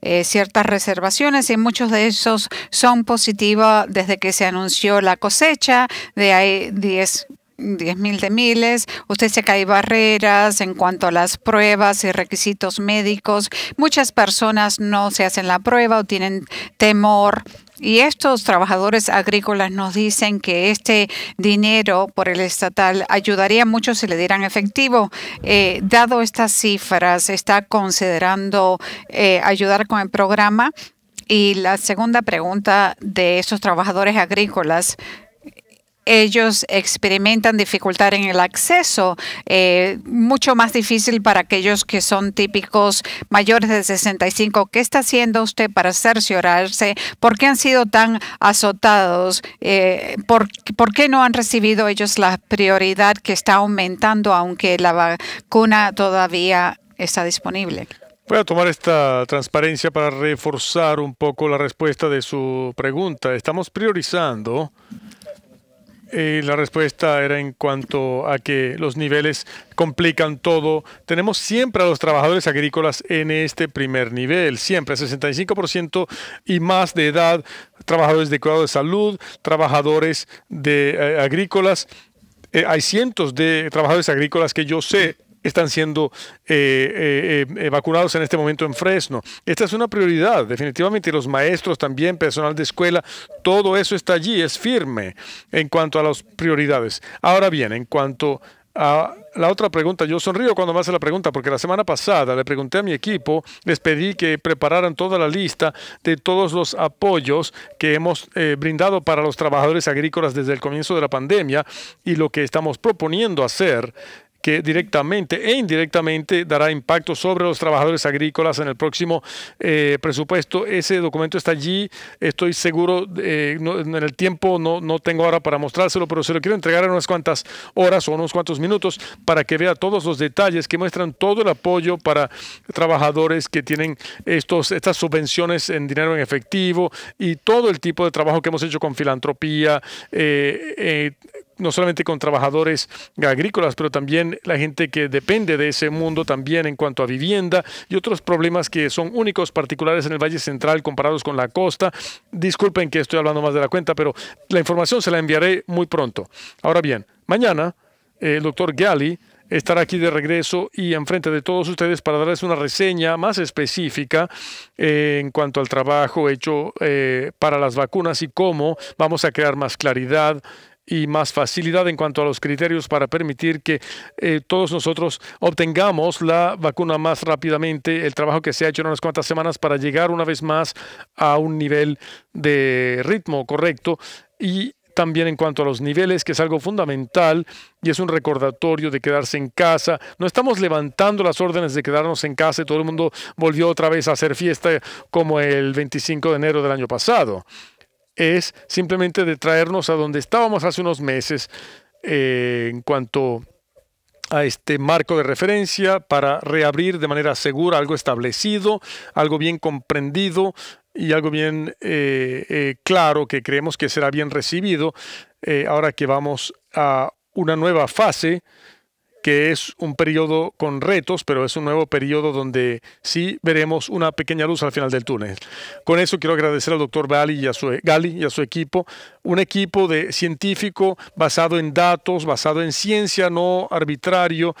eh, ciertas reservaciones y muchos de esos son positivos desde que se anunció la cosecha de ahí 10 mil de miles. Usted se cae barreras en cuanto a las pruebas y requisitos médicos. Muchas personas no se hacen la prueba o tienen temor. Y estos trabajadores agrícolas nos dicen que este dinero por el estatal ayudaría mucho si le dieran efectivo. Eh, dado estas cifras, ¿está considerando eh, ayudar con el programa? Y la segunda pregunta de esos trabajadores agrícolas ellos experimentan dificultad en el acceso, eh, mucho más difícil para aquellos que son típicos mayores de 65. ¿Qué está haciendo usted para cerciorarse? ¿Por qué han sido tan azotados? Eh, ¿por, qué no han recibido ellos la prioridad que está aumentando aunque la vacuna todavía está disponible? Voy a tomar esta transparencia para reforzar un poco la respuesta de su pregunta. Estamos priorizando la respuesta era en cuanto a que los niveles complican todo. Tenemos siempre a los trabajadores agrícolas en este primer nivel, siempre 65% y más de edad, trabajadores de cuidado de salud, trabajadores de eh, agrícolas. Eh, hay cientos de trabajadores agrícolas que yo sé están siendo evacuados eh, eh, eh, vacunados en este momento en Fresno. Esta es una prioridad, definitivamente. Los maestros también, personal de escuela, todo eso está allí, es firme en cuanto a las prioridades. Ahora bien, en cuanto a la otra pregunta, yo sonrío cuando me hace la pregunta, porque la semana pasada le pregunté a mi equipo, les pedí que prepararan toda la lista de todos los apoyos que hemos brindado para los trabajadores agrícolas desde el comienzo de la pandemia y lo que estamos proponiendo hacer que directamente e indirectamente dará impacto sobre los trabajadores agrícolas en el próximo eh, presupuesto. Ese documento está allí, estoy seguro, eh, en el tiempo no, no tengo ahora para mostrárselo, pero se lo quiero entregar en unas cuantas horas o unos cuantos minutos para que vea todos los detalles que muestran todo el apoyo para trabajadores que tienen estos, estas subvenciones en dinero en efectivo y todo el tipo de trabajo que hemos hecho con filantropía. Eh, no solamente con trabajadores agrícolas, pero también la gente que depende de ese mundo también en cuanto a vivienda y otros problemas que son únicos, particulares en el Valle Central comparados con la costa. Disculpen que estoy hablando más de la cuenta, pero la información se la enviaré muy pronto. Ahora bien, mañana el doctor Gali estará aquí de regreso y enfrente de todos ustedes para darles una reseña más específica eh, en cuanto al trabajo hecho eh, para las vacunas y cómo vamos a crear más claridad y más facilidad en cuanto a los criterios para permitir que eh, todos nosotros obtengamos la vacuna más rápidamente, el trabajo que se ha hecho en unas cuantas semanas para llegar una vez más a un nivel de ritmo correcto y también en cuanto a los niveles, que es algo fundamental y es un recordatorio de quedarse en casa. No estamos levantando las órdenes de quedarnos en casa y todo el mundo volvió otra vez a hacer fiesta como el 25 de enero del año pasado es simplemente de traernos a donde estábamos hace unos meses eh, en cuanto a este marco de referencia para reabrir de manera segura algo establecido, algo bien comprendido y algo bien eh, eh, claro que creemos que será bien recibido ahora que vamos a una nueva fase que es un periodo con retos, pero es un nuevo periodo donde sí veremos una pequeña luz al final del túnel. Con eso quiero agradecer al doctor Gali y a su, e, y a su equipo, un equipo de científico basado en datos, basado en ciencia, no arbitrario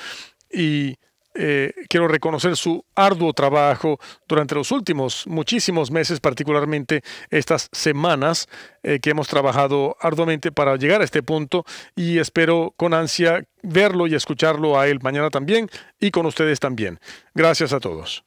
y eh, quiero reconocer su arduo trabajo durante los últimos muchísimos meses, particularmente estas semanas eh, que hemos trabajado arduamente para llegar a este punto y espero con ansia verlo y escucharlo a él mañana también y con ustedes también. Gracias a todos.